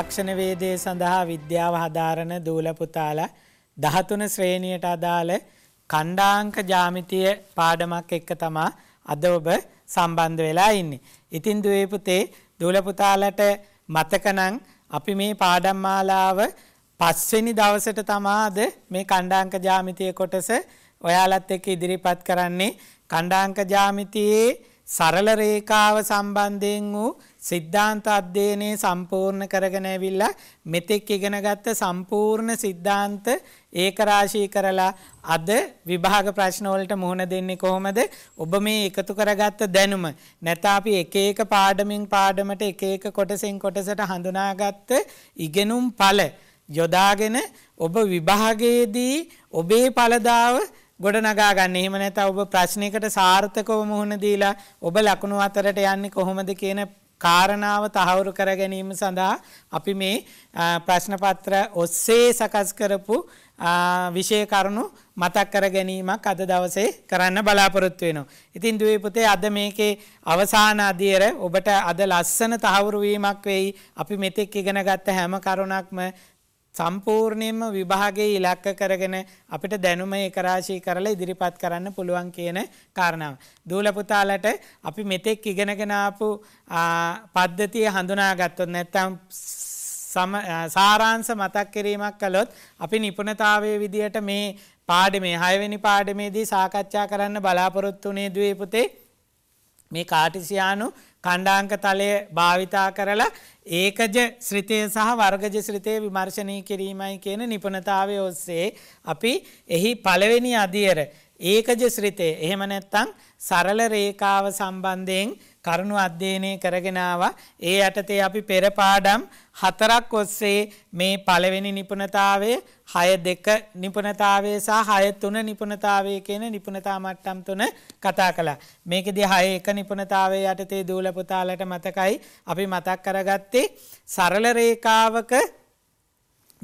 තාක්ෂණ වේදයේ සඳහා විද්‍යාව හදාරන දූල පුතාලා 13 ශ්‍රේණියට අදාළ ඛණ්ඩාංක ජ්‍යාමිතිය පාඩමක් එක්ක තමා අද ඔබ සම්බන්ධ වෙලා ඉන්නේ. ඉතින් දුවේ පුතේ දූල පුතාලට මතකනම් අපි මේ පාඩම් මාලාව පස්වෙනි දවසට තමාද මේ ඛණ්ඩාංක ජ්‍යාමිතිය කොටස ඔයාලත් එක්ක ඉදිරිපත් කරන්නේ ඛණ්ඩාංක ජ්‍යාමිතියේ සරල රේඛාව සම්බන්ධයෙන් වූ සිද්ධාන්ත අධ්‍යයනය සම්පූර්ණ කරගෙන ඇවිල්ලා මෙතෙක් ඉගෙනගත්ත සම්පූර්ණ සිද්ධාන්ත ඒකරාශී කරලා අද විභාග ප්‍රශ්න වලට මුහුණ දෙන්නේ කොහොමද? ඔබ මේ එකතු කරගත්ත දැනුම නැත අපි එක එක පාඩමින් පාඩමට එක එක කොටසෙන් කොටසට හඳුනාගත්ත ඉගෙනුම් ඵල යොදාගෙන ඔබ විභාගයේදී ඔබේ ඵලදාව ගොඩනගා ගන්න. එහෙම නැත්නම් ඔබ ප්‍රශ්නයකට සාර්ථකව මුහුණ දීලා ඔබ ලකුණු අතරට යන්නේ කොහොමද කියන කාරණාව තහවුරු කර ගැනීම සඳහා අපි මේ ප්‍රශ්නපත්‍ර ඔස්සේ සකස් කරපු විෂය කරුණු මතක් කර ගැනීමක් අද දවසේ කරන්න බලාපොරොත්තු වෙනවා. ඉතින් දුවේ පුතේ අද මේකේ අවසාන අධ්‍යයර ඔබට අද ලස්සන තහවුරු වීමක් වෙයි. අපි මෙතෙක් ඉගෙන ගත්ත හැම කරුණක්ම සම්පූර්ණයෙන්ම විභාගයේ ඉලක්ක කරගෙන අපිට දැනුම ඒකරාශී කරලා ඉදිරිපත් කරන්න පුළුවන් කියන කාරණාව. දූල පුතාලට අපි මෙතෙක් ඉගෙනගෙන ආපු පද්ධතිය හඳුනාගත්තොත් නැත්නම් සාරාංශ මතක් කිරීමක් කළොත් අපි නිපුණතාවයේ විදියට මේ පාඩමේ 6 වෙනි පාඩමේදී සාකච්ඡා කරන්න බලාපොරොත්තු වුණේ දුවේ පුතේ මේ කාටිසියානු කණ්ඩාංක තලය භාවිතා කරලා ඒකජ ශ්‍රිතය සහ වර්ගජ ශ්‍රිතය විමර්ශනය කිරීමයි කියන නිපනතාවය ඔස්සේ අපි එහි පළවෙනි අධියර ඒකජ ශ්‍රිතය එහෙම නැත්තං සරල රේකාව සම්බන්ධයෙන් කරුණු අධ්‍යයනය කරගෙනාව ඒ යටතේ අපි පෙරපාඩම් හතරක් ඔස්සේ මේ පළවෙනි නිපනතාවේ හය දෙක නිපනතාවේ සහ හය තුන නිපනතාවේ කියන නිපනතා මට්ටම් තුන කතා කළා. මේකෙදී හය එක නිපනතාවේ යටතේ දූල පුතාලට මතකයි අපි මතක් කරගත්තේ සරල රේඛාවක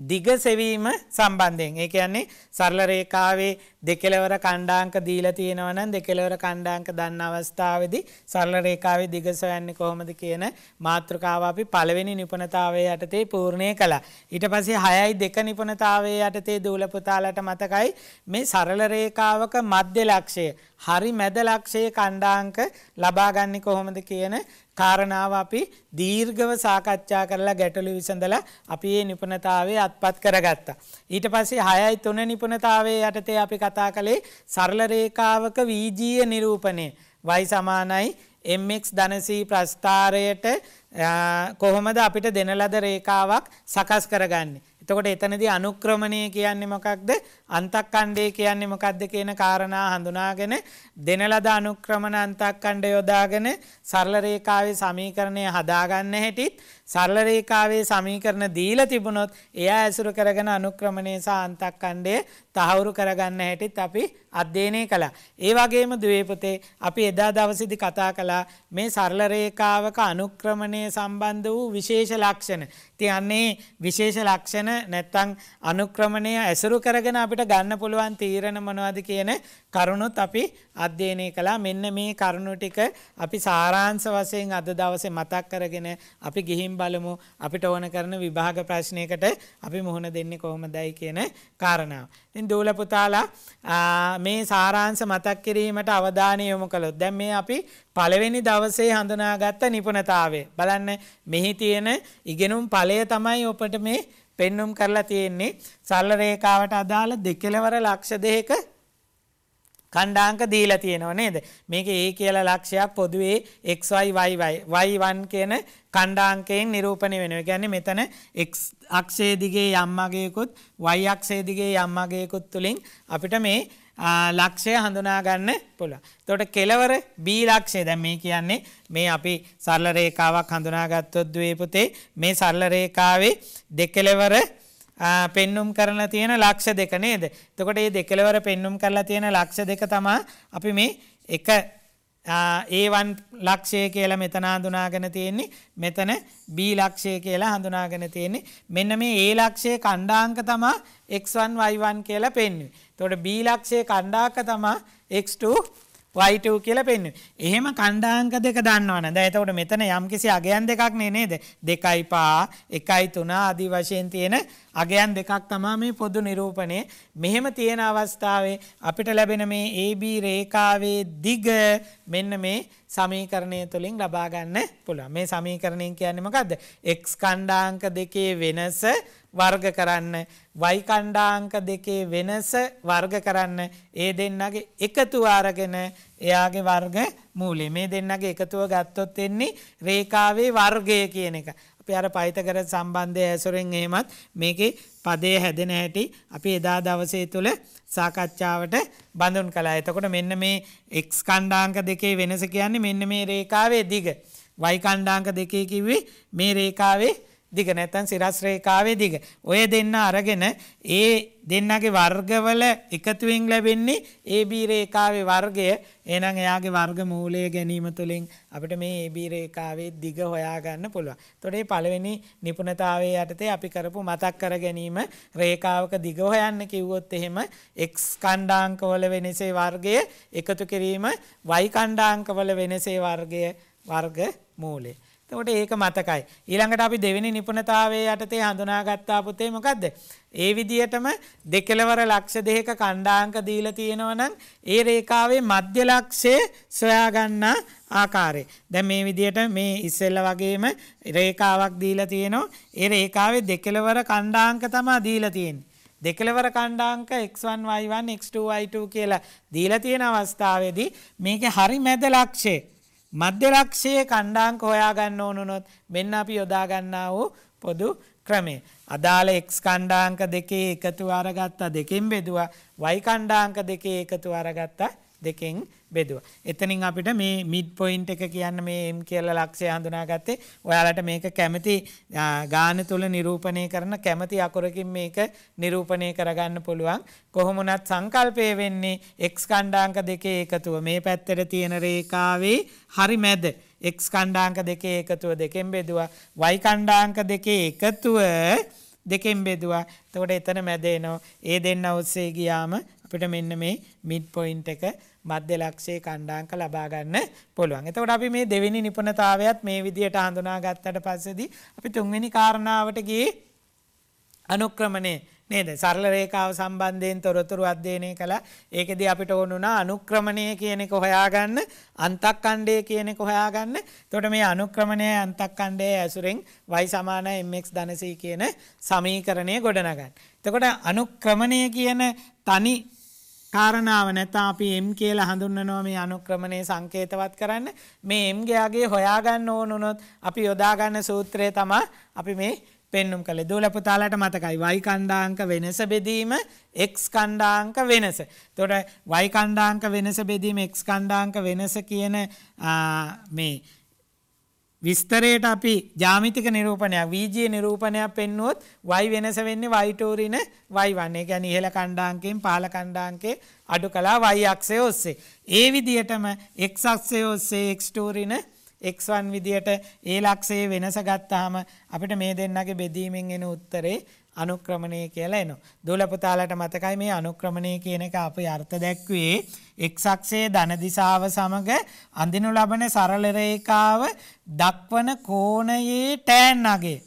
දිග සෙවීම සම්බන්ධයෙන් ඒ කියන්නේ සරල රේඛාවේ දෙකලවර කණ්ඩාංක දීලා තියෙනවා නම් දෙකලවර කණ්ඩාංක දන්න අවස්ථාවේදී සරල රේඛාවේ දිග සොයන්නේ කොහොමද කියන මාතෘකාව අපි පළවෙනි නිපුණතාවය යටතේ පූර්ණේ කළා. ඊට පස්සේ 6යි 2 නිපුණතාවය යටතේ දූල පුතාලට මතකයි මේ සරල රේඛාවක මධ්‍ය ලක්ෂය, හරි මැද ලක්ෂයේ කණ්ඩාංක ලබා ගන්නේ කොහොමද කියන කාරණාව අපි දීර්ඝව සාකච්ඡා කරලා ගැටලු විසඳලා අපි මේ නිපුණතාවයේ අත්පත් කරගත්තා. ඊට පස්සේ 6යි 3 නිපුණතාවයේ යටතේ අපි කතා කළේ සරල රේඛාවක වීජීය නිරූපණය. y සමානයි mx ධන c ප්‍රස්ථාරයට කොහොමද අපිට දෙන ලද රේඛාවක් සකස් කරගන්නේ? එතකොට එතනදී අනුක්‍රමණය කියන්නේ මොකක්ද? අන්තක්ඛණ්ඩය කියන්නේ මොකක්ද කියන කාරණා හඳුනාගෙන දෙන ලද අනුක්‍රමණ අන්තක්ඛණ්ඩ යොදාගෙන සරල රේඛාවේ සමීකරණය හදාගන්න හැටිත් සරල රේඛාවේ සමීකරණ දීලා තිබුණොත් එයා ඇසුරු කරගෙන අනුක්‍රමණය සහ අන්තක්ඛණ්ඩය තහවුරු කරගන්න හැටිත් අපි අධ්‍යයනය කළා. ඒ වගේම දුවේ පුතේ අපි එදා දවසේදී කතා කළා මේ සරල රේඛාවක අනුක්‍රමණය සම්බන්ධ වූ විශේෂ ලක්ෂණ. ඉතින් අන්නේ විශේෂ ලක්ෂණ නැත්තං අනුක්‍රමණය ඇසුරු කරගෙන අපිට ගන්න පුළුවන් තීරණ මොනවද කියන කරුණුත් අපි අධ්‍යයනය කලා මෙන්න මේ කරුණු ටික අපි සාරාංශ වශයෙන් අද දවසේ මතක් කරගෙන අපි ගිහින් බලමු අපිට ඕන කරන විභාග ප්‍රශ්නයකට අපි මුහුණ දෙන්නේ කොහොමදයි කියන කාරණාව. ඉතින් දූල පුතාලා මේ සාරාංශ මතක් කිරීමට අවධානය යොමු කළොත් දැන් මේ අපි පළවෙනි දවසේ හඳුනාගත්ත නිපුණතාවය. බලන්න මෙහි තියෙන ඉගෙනුම් ඵලය තමයි ඔපට මේ පෙන්눔 කරලා තියෙන්නේ සල්ල රේඛාවට අදාළ දෙකලවර ලක්ෂ දෙකක ඛණ්ඩාංක දීලා තියෙනවා නේද? මේක A කියලා ලක්ෂයක් පොදුවේ xy yy y1 කියන ඛණ්ඩාංකයෙන් නිරූපණය වෙනවා. ඒ කියන්නේ මෙතන x අක්ෂයේ දිගේ යම් අගයකුත් y අක්ෂයේ දිගේ යම් අගයකුත් තුලින් අපිට මේ ලක්ෂය හඳුනාගන්න පුළුව. තොට කෙලවර බී ලක්ෂය දැ මේ කියන්නේ මේ අපි සල්ලරේකාවක් හඳුනාගත්තොත් දවේපුතේ මේ සල්ලරේකාවේ දෙකෙලෙවර පෙන්නුම් කරලා තියෙන ලක්ෂ දෙක නේද. තකොට ඒ දෙකෙලවර පෙන්නුම් කරලා තියෙන ලක්ෂ දෙක තමා අපි මේ එක ඒවන් ලක්ෂය කියලා මෙතන හඳුනාගෙන තියෙන්නේ මෙතන බී ලක්ෂය කියලා හඳුනාගෙන තියෙන්නේ මෙන්න මේ ඒ ලක්ෂය කණ්ඩාංක තමා x1 y1 කියලා පෙන්වන්නේ. එතකොට b ලක්ෂය කණ්ඩාංක තමා x2 y2 කියලා පෙන්වන්නේ. එහෙම ඛණ්ඩාංක දෙක දන්නවනේ. දැන් එතකොට මෙතන යම්කිසි අගයන් දෙකක් නේ නේද? 2යි 5, 1යි 3 ආදී වශයෙන් තියෙන අගයන් දෙකක් තමයි මේ පොදු නිරූපණය. මෙහෙම තියෙන අවස්ථාවේ අපිට ලැබෙන මේ AB රේඛාවේ දිග මෙන්න මේ සමීකරණය තුළින් ලබා ගන්න පුළුවන්. මේ සමීකරණය කියන්නේ මොකද්ද? x ඛණ්ඩාංක දෙකේ වෙනස වර්ග කරන්න වයිකණ්ඩාංක දෙකේ වෙනස වර්ග කරන්න ඒ දෙන්නගේ එකතු අරගෙන එයාගේ වර්ග මූලයේ මේ දෙන්නගේ එකතුව ගත්තොත් එන්නේ රේඛාවේ වර්ගය කියන එක. අපි අර පයිතකර සම්බන්ධය ඇසුරෙන් එහෙමත් මේකේ පදේ හැදෙන හැටි අපි එදා දවසේ තුල සාකච්ඡාවට බඳුන් කළා. එතකොට මෙන්න මේ x කණ්ඩාංක දෙකේ වෙනස කියන්නේ මෙන්න මේ රේඛාවේ දිග. y කණ්ඩාංක දෙකේ කිව්වේ මේ රේඛාවේ දිග නැත්නම් සිරස් රේඛාවේ දිග. ඔය දෙන්න අරගෙන ඒ දෙන්නගේ වර්ගවල එකතුවෙන් ලැබෙන්නේ AB රේඛාවේ වර්ගය. එහෙනම් එයාගේ වර්ගමූලය ගැනීම තුළින් අපිට මේ AB රේඛාවේ දිග හොයාගන්න පුළුවන්. එතකොට මේ පළවෙනි නිපුණතාවයේ යටතේ අපි කරපු මතක් කර ගැනීම රේඛාවක දිග හොයන්න කිව්වොත් එහෙම x ඛණ්ඩාංකවල වෙනසේ වර්ගය එකතු කිරීම y ඛණ්ඩාංකවල වෙනසේ වර්ගය වර්ග මූලය. එතකොට ඒක මතකයි. ඊළඟට අපි දෙවෙනි නිපුණතාවයේ යටතේ හඳුනාගත්තා පුතේ මොකද්ද? ඒ විදියටම දෙකලවර ලක්ෂ දෙකක කණ්ඩාංක දීලා තියෙනවනම් ඒ රේඛාවේ මධ්‍ය ලක්ෂය සොයා ගන්න ආකාරය. දැන් මේ විදියට මේ ඉස්සෙල්ල වගේම රේඛාවක් දීලා තියෙනවා. ඒ රේඛාවේ දෙකලවර කණ්ඩාංක තමයි දීලා තියෙන්නේ. දෙකලවර කණ්ඩාංක x1 y1 x2 y2 කියලා දීලා තියෙන අවස්ථාවේදී මේකේ හරි මැද ලක්ෂය මධ්‍යරක්ෂයේ කණ්ඩාංක හොයාගන්න ඕනුනොත් මෙන්න අපි යොදාගන්නා වූ පොදු ක්‍රමේ. අදාළ x කණ්ඩාංක දෙකේ එකතු අරගත්තා දෙකෙන් බෙදුවා y කණ්ඩාංක දෙකේ එකතු අරගත්තා දෙකෙන් බෙදුව. එතනින් අපිට මේ මිඩ් පොයින්ට් එක කියන්න මේ එම් කියලා ලක්ෂය හඳුනාගත්තේ. ඔයාලට මේක කැමති ගාන තුල නිරූපණය කරන කැමති අකුරකින් මේක නිරූපණය කරගන්න පුළුවන්. කොහොම වුණත් සංකල්පය වෙන්නේ x ඛණ්ඩාංක දෙකේ එකතුව. මේ පැත්තට තියෙන රේඛාවේ හරි මැද x ඛණ්ඩාංක දෙකේ එකතුව දෙකෙන් බෙදුවා. y ඛණ්ඩාංක දෙකේ එකතුව දෙකෙන් බෙදුවා. එතකොට එතන මැද එනවා. ඒ දෙන්න ඔස්සේ ගියාම අපිට මෙන්න මේ මිඩ් පොයින්ට් එක මධ්‍ය ලක්ෂයේ කණ්ඩාංක ලබා ගන්න පුළුවන්. එතකොට අපි මේ දෙවෙනි නිපුණතාවයත් මේ විදියට හඳුනා ගත්තට පස්සේදී අපි තුන්වෙනි කාරණාවට ගියේ අනුක්‍රමණය නේද සරල රේඛාව සම්බන්ධයෙන් තොරතුරු අධ්‍යයනය කළා ඒකෙදී අපිට ඕන වුණා අනුක්‍රමණය කියන එක හොයාගන්න අන්තක්ඛණ්ඩය කියන එක හොයාගන්න එතකොට මේ අනුක්‍රමණය අන්තක්ඛණ්ඩය ඇසුරෙන් y mx ධන කියන සමීකරණය ගොඩනගන්න. එතකොට අනුක්‍රමණය කියන තනි කාරණාව නැත්නම් අපි m කියලා හඳුන්වනවා මේ අනුක්‍රමණය සංකේතවත් කරන්න මේ m ගයාගේ හොයාගන්න ඕන උනොත් අපි යොදා ගන්න සූත්‍රය තමයි අපි මේ පෙන්눔 කළේ දූල පුතාලට මතකයි y කණ්ඩාංක වෙනස බෙදීම x කණ්ඩාංක වෙනස. එතකොට y කණ්ඩාංක වෙනස බෙදීම x කණ්ඩාංක වෙනස කියන මේ විස්තරයට අපි ජාමිතික නිරූපණයක් වීජීය නිරූපණයක් පෙන්වුවොත් y වෙනස වෙන්නේ y2 ඍණ y1. ඒ කියන්නේ ඉහළ කණ්ඩාංකයෙන් පහළ කණ්ඩාංකේ අඩු කළා y අක්ෂය ඔස්සේ. ඒ විදිහටම x අක්ෂය ඔස්සේ x2 ඍණ x1 විදිහට ඒ ලක්ෂයේ වෙනස ගත්තාම අපිට මේ දෙන්නගේ බෙදීමෙන් එන උත්තරේ අනුක්‍රමණය කියලා එනවා. දූලපුතාලට මතකයි මේ අනුක්‍රමණය කියන එක අපි අර්ථ දැක්වේ x අක්ෂයේ ධන දිශාව සමග අඳිනු ලබන සරල රේඛාව දක්වන කෝණයේ tan අගේ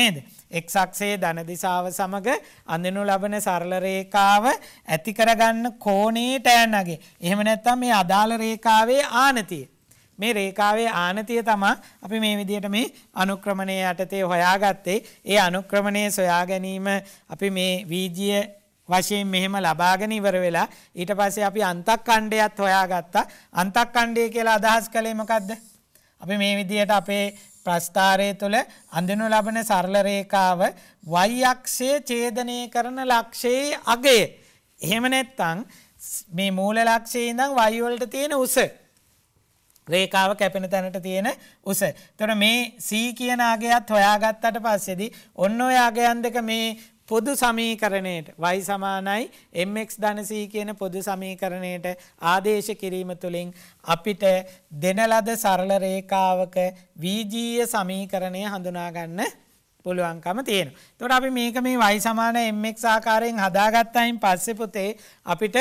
නේද? x අක්ෂයේ ධන දිශාව සමග අඳිනු ලබන සරල රේඛාව ඇති කරගන්න කෝණයේ tan අගේ. එහෙම නැත්නම් මේ අදාළ රේඛාවේ ආනතිය මේ රේඛාවේ ආනතිය තමයි අපි මේ විදිහට මේ අනුක්‍රමණය යටතේ හොයාගත්තේ. ඒ අනුක්‍රමණය සොයා ගැනීම අපි මේ වීජීය වශයෙන් මෙහෙම ලබාගෙන ඉවර වෙලා ඊට පස්සේ අපි අන්තක්ඛණ්ඩයත් හොයාගත්තා. අන්තක්ඛණ්ඩය කියලා අදහස් කළේ මොකද්ද? අපි මේ විදිහට අපේ ප්‍රස්ථාරය තුළ අඳිනු ලබන සරල රේඛාව y අක්ෂය ඡේදනය කරන ලක්ෂයේ අගය. එහෙම නැත්නම් මේ මූල ලක්ෂයේ ඉඳන් y වලට තියෙන උස රේකාව කැපෙන තැනට තියෙන උස. එතකොට මේ C කියන අගයත් හොයාගත්තට පස්සේදී ඔන්න ඔය අගයන් දෙක මේ පොදු සමීකරණයට y සමානයි mx ධන c කියන පොදු සමීකරණයට ආදේශ කිරීම තුළින් අපිට දෙන ලද සරල රේඛාවක වීජීය e සමීකරණය හඳුනා ගන්න පුළුවන්කම තියෙන. තොට අපි මේක මේ වයි සමාන එම්මෙක් සාකාරයෙන් හදාගත්තයින් පස්සෙ පුතේ අපිට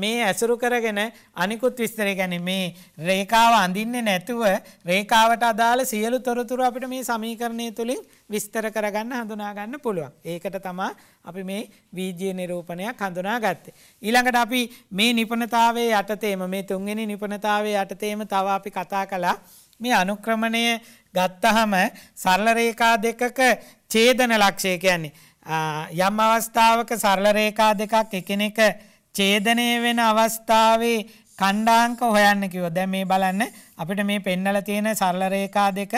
මේ ඇසුරු කරගෙන අනිකුත් විස්තර ගැන මේ රේකාව අඳින්නේ නැතුව රේකාවට අදාළ සියලු තොරතුරු අපිට මේ සමීකරණය තුළින් විස්තර කරගන්න හඳුනාගන්න පුළුවන්. ඒකට තමා අපි මේ වීජය නිරූපණයක් හඳුනා ගත්තේ. ඊළඟට අපි මේ නිපනතාවේ යටතේම මේ තුන්වෙනි නිපනතාවේ යටතේම තව අපි කතා කළා මේ අනුක්‍රමණය ගත්තහම සරල රේඛා දෙකක ඡේදන ලක්ෂය කියන්නේ යම් අවස්ථාවක සරල රේඛා දෙකක් එකිනෙක ඡේදනය වෙන අවස්ථාවේ ඛණ්ඩාංක හොයන්න කිව්වා. දැන් මේ බලන්න අපිට මේ පෙන්නලා තියෙන සරල රේඛා දෙක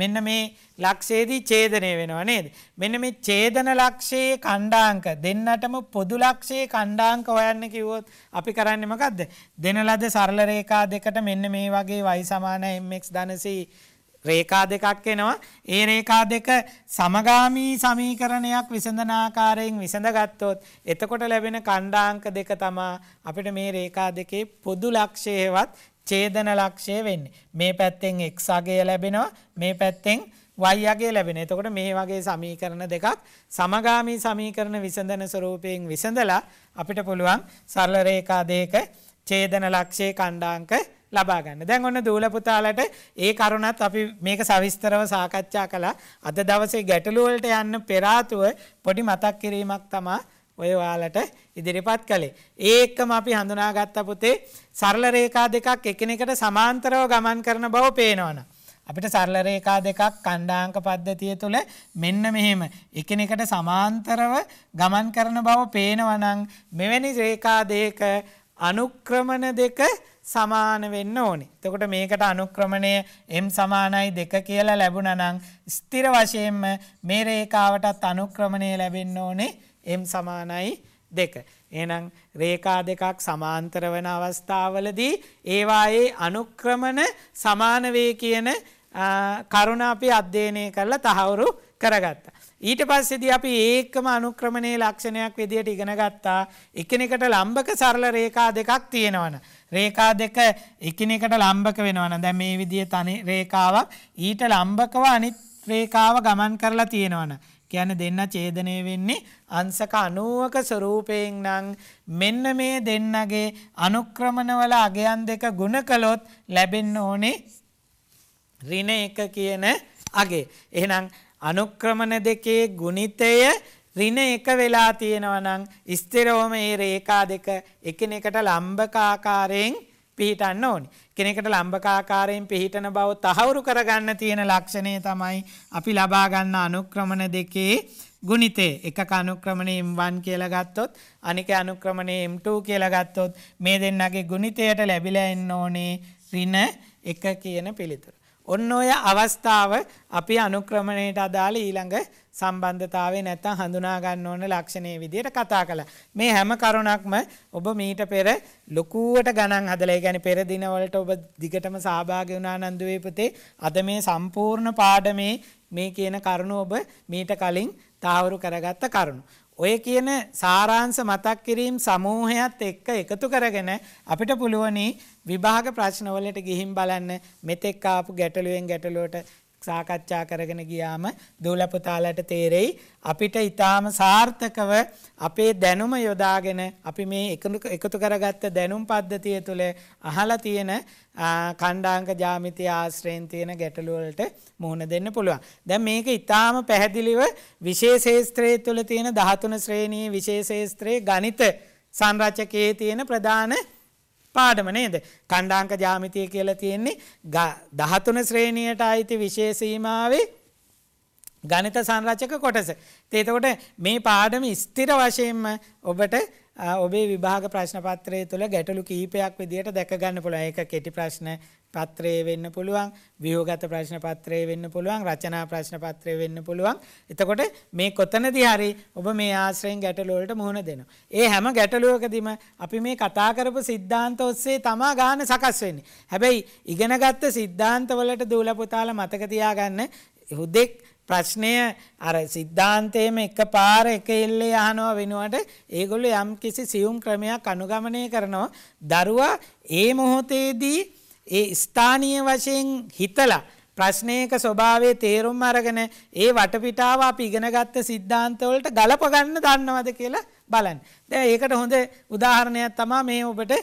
මෙන්න මේ ලක්ෂයේදී ඡේදනය වෙනවා නේද? මෙන්න මේ ඡේදන ලක්ෂයේ ඛණ්ඩාංක දෙන්නටම පොදු ලක්ෂයේ ඛණ්ඩාංක හොයන්න කිව්වොත් අපි කරන්නේ මොකද්ද? දෙන ලද සරල රේඛා දෙකට මෙන්න මේ වගේ y mx ධනසී රේඛා දෙකක් එනවා. ඒ රේඛා දෙක සමගාමී සමීකරණයක් විසඳන ආකාරයෙන් විසඳගත්තොත් එතකොට ලැබෙන ඛණ්ඩාංක දෙක තමයි අපිට මේ රේඛා දෙකේ පොදු ලක්ෂයවත් ඡේදන ලක්ෂය වෙන්නේ. මේ පැත්තෙන් x අගය ලැබෙනවා. මේ පැත්තෙන් y අගය ලැබෙන. එතකොට මේ වගේ සමීකරණ දෙකක් සමගාමී සමීකරණ විසඳන ස්වරූපයෙන් විසඳලා අපිට පුළුවන් සරල රේඛා දෙක ඡේදන ලක්ෂයේ ඛණ්ඩාංක ලබා ගන්න. දැන් ඔන්න දූල පුතාලට ඒ කරුණත් අපි මේක සවිස්තරව සාකච්ඡා කළා. අද දවසේ ගැටලු වලට යන්න පෙර ආතුව පොඩි මතක් කිරීමක් තමයි ඔය ඔයාලට ඉදිරිපත් කළේ. ඒ එක්කම අපි හඳුනාගත්ත පුතේ සරල රේඛා දෙකක් එකිනෙකට සමාන්තරව ගමන් කරන බව පේනවනේ. අපිට සරල රේඛා දෙකක් කණ්ඩාංක පද්ධතිය තුළ මෙන්න මෙහෙම එකිනෙකට සමාන්තරව ගමන් කරන බව පේනවා නම් මෙවැනි රේඛා දෙක අනුක්‍රමන දෙක සමාන වෙන්න ඕනේ. එතකොට මේකට අනුක්‍රමණය m සමානයි 2 කියලා ලැබුණා නම් ස්ථිර වශයෙන්ම මේ රේඛාවටත් අනුක්‍රමණය ලැබෙන්න ඕනේ m සමානයි 2. එහෙනම් රේඛා දෙකක් සමාන්තර වන අවස්ථාවවලදී ඒවායේ අනුක්‍රමණ සමාන වේ කියන කරුණ අපි අධ්‍යයනය කරලා තහවුරු කරගත්තා. ඊට පස්සේදී අපි ඒකම අනුක්‍රමණයේ ලක්ෂණයක් විදියට ඉගෙන ගත්තා. එකිනෙකට ලම්බක සරල රේඛා දෙකක් තියෙනවනේ. රේකා දෙක එකිනෙකට ලම්බක වෙනවන දැ මේ විදිිය තනි රේකාවක් ඊට ලම්බකව අනිත් රේකාව ගමන් කරලා තියෙනවන. කියන දෙන්න චේදනය වෙන්නේ අන්සක අනුවක ස්වරූපයෙන් නං මෙන්න මේ දෙන්නගේ අනුක්‍රමණවල අගයන් දෙක ගුණ කළොත් ලැබෙන්න ඕනේ රින එක කියන අගේ. එහෙනම් අනුක්‍රමණ දෙකේ ගුණිතය ඍණ එක වෙලා තියෙනවා නම් ස්ථිරවම මේ රේඛා දෙක එකිනෙකට ලම්බක ආකාරයෙන් පිහිටන්න ඕනි. කෙනෙකුට ලම්බක ආකාරයෙන් පිහිටන බව තහවුරු කරගන්න තියෙන ලක්ෂණය තමයි අපි ලබා ගන්න අනුක්‍රමණ දෙකේ ගුණිතය. එකක අනුක්‍රමණය M1 කියලා ගත්තොත් අනික අනුක්‍රමණය M2 කියලා ගත්තොත් මේ දෙන්නගේ ගුණිතයට ලැබිලා එන්න ඕනේ ඍණ 1 කියන පිළිතුර. ඔන්න ඔය අවස්ථාව අපි අනුක්‍රමණයට අදාළ ඊළඟ සම්බන්ධතාවේ නැත්තම් හඳුනා ගන්න ඕන ලක්ෂණයේ විදිහට කතා කළා. මේ හැම කරුණක්ම ඔබ මීට පෙර ලොකුවට ගණන් හදලා ඒ කියන්නේ පෙර දිනවලට ඔබ දිගටම සහභාගී වුණා නන්දුවේ පුතේ අද මේ සම්පූර්ණ පාඩමේ මේ කියන කරුණ ඔබ මීට කලින් තාවරු කරගත්ත කරුණු. ඔය කියන සාරාංශ මතක් කිරීම සමූහයත් එක්ක එකතු කරගෙන අපිට පුළුවනි විභාග ප්‍රශ්නවලට ගිහින් බලන්න මෙතෙක් ආපු ගැටලුවෙන් ගැටලුවට සාකච්ඡා කරගෙන ගියාම දූලපුතාලට තේරෙයි අපිට ඊටාම සාර්ථකව අපේ දැනුම යොදාගෙන අපි මේ එකතු කරගත්ත දැනුම් පද්ධතිය තුළ අහලා තියෙන ඛණ්ඩාංක ජ්‍යාමිතිය ආශ්‍රයෙන් තියෙන ගැටලු වලට මුහුණ දෙන්න පුළුවන්. දැන් මේක ඊටාම පැහැදිලිව විශේෂේස්ත්‍රයේ තුළ තියෙන 13 ශ්‍රේණියේ විශේෂේස්ත්‍රයේ ගණිත සංරචකයේ තියෙන ප්‍රධාන පාඩම නේද කණ්ඩාංක ජාමිතිය කියලා තියෙන්නේ දහතුන ශ්‍රේණියට අයිති විශේෂ සීමාවේ ගණිත සංරචක කොටස. එතකොට මේ පාඩම ස්ථිර වශයෙන්ම ඔබට ඔබේ විභාග ප්‍රශ්න පත්‍රය තුළ ගැටලු කීපයක් විදිහට දැක ගන්න පුළුවන්. ඒක කෙටි ප්‍රශ්න, පත්‍රයේ වෙන්න පුළුවන් විහෝගත ප්‍රශ්න පත්‍රයේ වෙන්න පුළුවන් රචනා ප්‍රශ්න පත්‍රයේ වෙන්න පුළුවන් එතකොට මේ කොතනදී හරි ඔබ මේ ආශ්‍රයෙන් ගැටලු වලට මුහුණ දෙනවා ඒ හැම ගැටලුවකදීම අපි මේ කතා කරපු સિદ્ધාන්ත ඔස්සේ තමා ගාන සකස් වෙන්නේ හැබැයි ඉගෙනගත්ත સિદ્ધාන්ත වලට දූල පුතාලා මතක තියාගන්න හුදෙක් ප්‍රශ්නය අර සිද්ධාන්තයේම එකපාර එක එල්ලේ අහනවා වෙනුවට ඒගොල්ලෝ යම්කිසි සියුම් ක්‍රමයක් අනුගමනය කරනවා දරුවා ඒ මොහොතේදී ඒ ස්ථානීය වශයෙන් හිතලා ප්‍රශ්නයක ස්වභාවය තේරුම් අරගෙන ඒ වටපිටාව අපි ඉගෙනගත්ත සිද්ධාන්තවලට ගලපගන්න දන්නවද කියලා බලන්න. දැන් ඒකට හොඳ උදාහරණයක් තමයි මේ ඔබට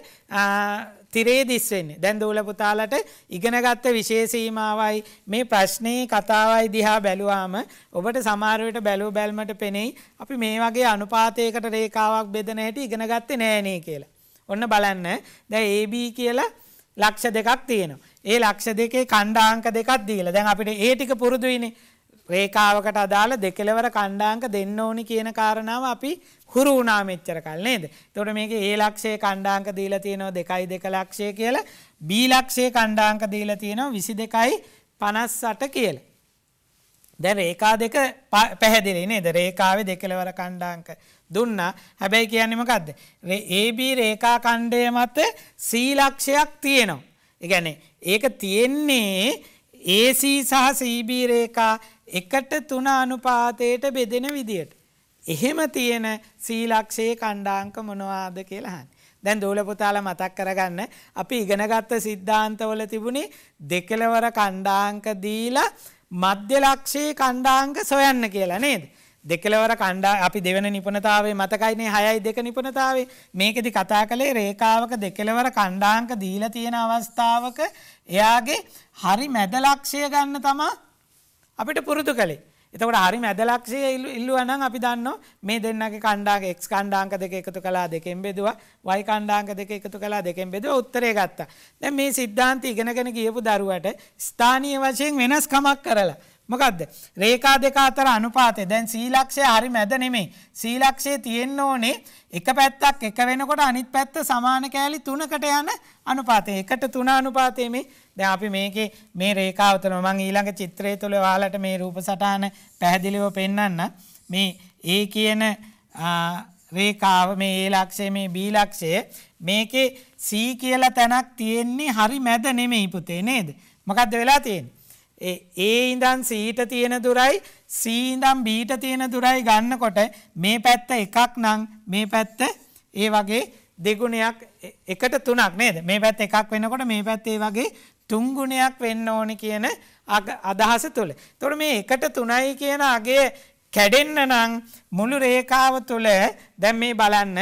තිරේ දිස් වෙන්නේ. දැන් දූල පුතාලට ඉගෙනගත්ත විශේෂ සීමාවයි මේ ප්‍රශ්නේ කතාවයි දිහා බැලුවාම ඔබට සමහර විට බැලුව බැලමට පෙනෙයි අපි මේ වගේ අනුපාතයකට රේඛාවක් බෙදන හැටි ඉගෙනගත්තේ නෑනේ කියලා. ඔන්න බලන්න. දැන් AB කියලා ලක්ෂ දෙකක් තියෙනවා. ඒ ලක්ෂ දෙකේ කණ්ඩාංක දෙකක් දීලා. දැන් අපිට ඒ ටික පුරුදු වෙන්නේ රේඛාවකට අදාළ දෙකලවර කණ්ඩාංක දෙන්න ඕනි කියන කාරණාව අපි හුරු වුණා මෙච්චර කල් නේද? එතකොට මේකේ A ලක්ෂයේ කණ්ඩාංක දීලා තියෙනවා 2.2 ලක්ෂය කියලා. B ලක්ෂයේ කණ්ඩාංක දීලා තියෙනවා 22.58 කියලා. දැන් රේඛා දෙක පැහැදිලි නේද? රේඛාවේ දෙකලවර කණ්ඩාංක දුන්නා හැබැයි කියන්නේ මොකක්ද AB රේඛා ඛණ්ඩය මත සීලක්ෂයක් තියෙනවා. ඒ කියන්නේ ඒක තියෙන්නේ AC සහ CB රේඛා 1ට 3 අනුපාතයට බෙදෙන විදියට. එහෙම තියෙන සීලක්ෂයේ ඛණ්ඩාංක මොනවාද කියලා අහන්නේ. දැන් දූල පුතාලා මතක් කරගන්න අපි ඉගෙනගත්ත સિદ્ધාන්තවල තිබුණේ දෙකලවර ඛණ්ඩාංක දීලා මධ්‍ය ලක්ෂයේ ඛණ්ඩාංක සොයන්න කියලා නේද? දෙකලවර කණ්ඩා අපි දෙවන නිපනතාවේ මතකයිනේ හයයි දෙක නිපනතාවේ මේකෙදි කතා කළේ රේකාවක දෙකලවර කණ්ඩාංක දීලා තියෙන අවස්ථාවක එයාගේ හරි මැද ලක්ෂය ගන්න තමා අපිට පුරුදු කළේ. එතකොට හරි මැද ලක්ෂය ඉල්ලුවා නම් අපි දන්නවා මේ දෙන්නගේ කණ්ඩාංක x කණ්ඩාංක දෙක එකතු කළා දෙකෙන් බෙදුවා y කණ්ඩාංක දෙක එකතු කළා දෙකෙන් බෙදුවා උත්තරේ ගත්තා. දැන් මේ સિદ્ધාන්ත ඉගෙනගෙන ගියපු දරුවට ස්ථානීය වශයෙන් වෙනස්කමක් කරලා මොකක්ද රේකා දෙක අතර අනුපාතය දැන් සීලක්ෂය හරි මැද නෙමේ සීලක්ෂය තියෙන්න ඕනේ එක පැත්තක් එක වෙනකොට අනිත් පැත්ත සමාන කෑලි තුනකට යන අනුපාතය එකට තුන අනුපාතය මේ දැන් අපි මේකේ මේ රේඛාව තුළ මම ඊළඟ චිත්‍රය තුළ ඔයාලට මේ රූප සටහන පැහැදිලිව පෙන්වන්න මේ A කියන රේඛාව මේ A ලක්ෂය මේ B ලක්ෂය මේකේ C කියලා තැනක් තියෙන්නේ හරි මැද නෙමෙයි පුතේ නේද මොකද්ද වෙලා තියෙන්නේ ඒ ඉඳන් සීට තියෙන දුරයි සීඳම් බීට තියෙන දුරයි ගන්නකොට මේ පැත්ත එකක් නං මේ පැත්ත ඒ වගේ දෙගුණයක් එකට තුනක් නේද මේ පැත් එකක් වෙනකොට මේ පැත්තේ වගේ තුංගුණයක් වෙන්න ඕනි කියන අදහස තුළ. තොට මේ එකට තුනයි කියන අගේ කැඩෙන්න්න නං මුළු රේකාව තුළ දැම් මේ බලන්න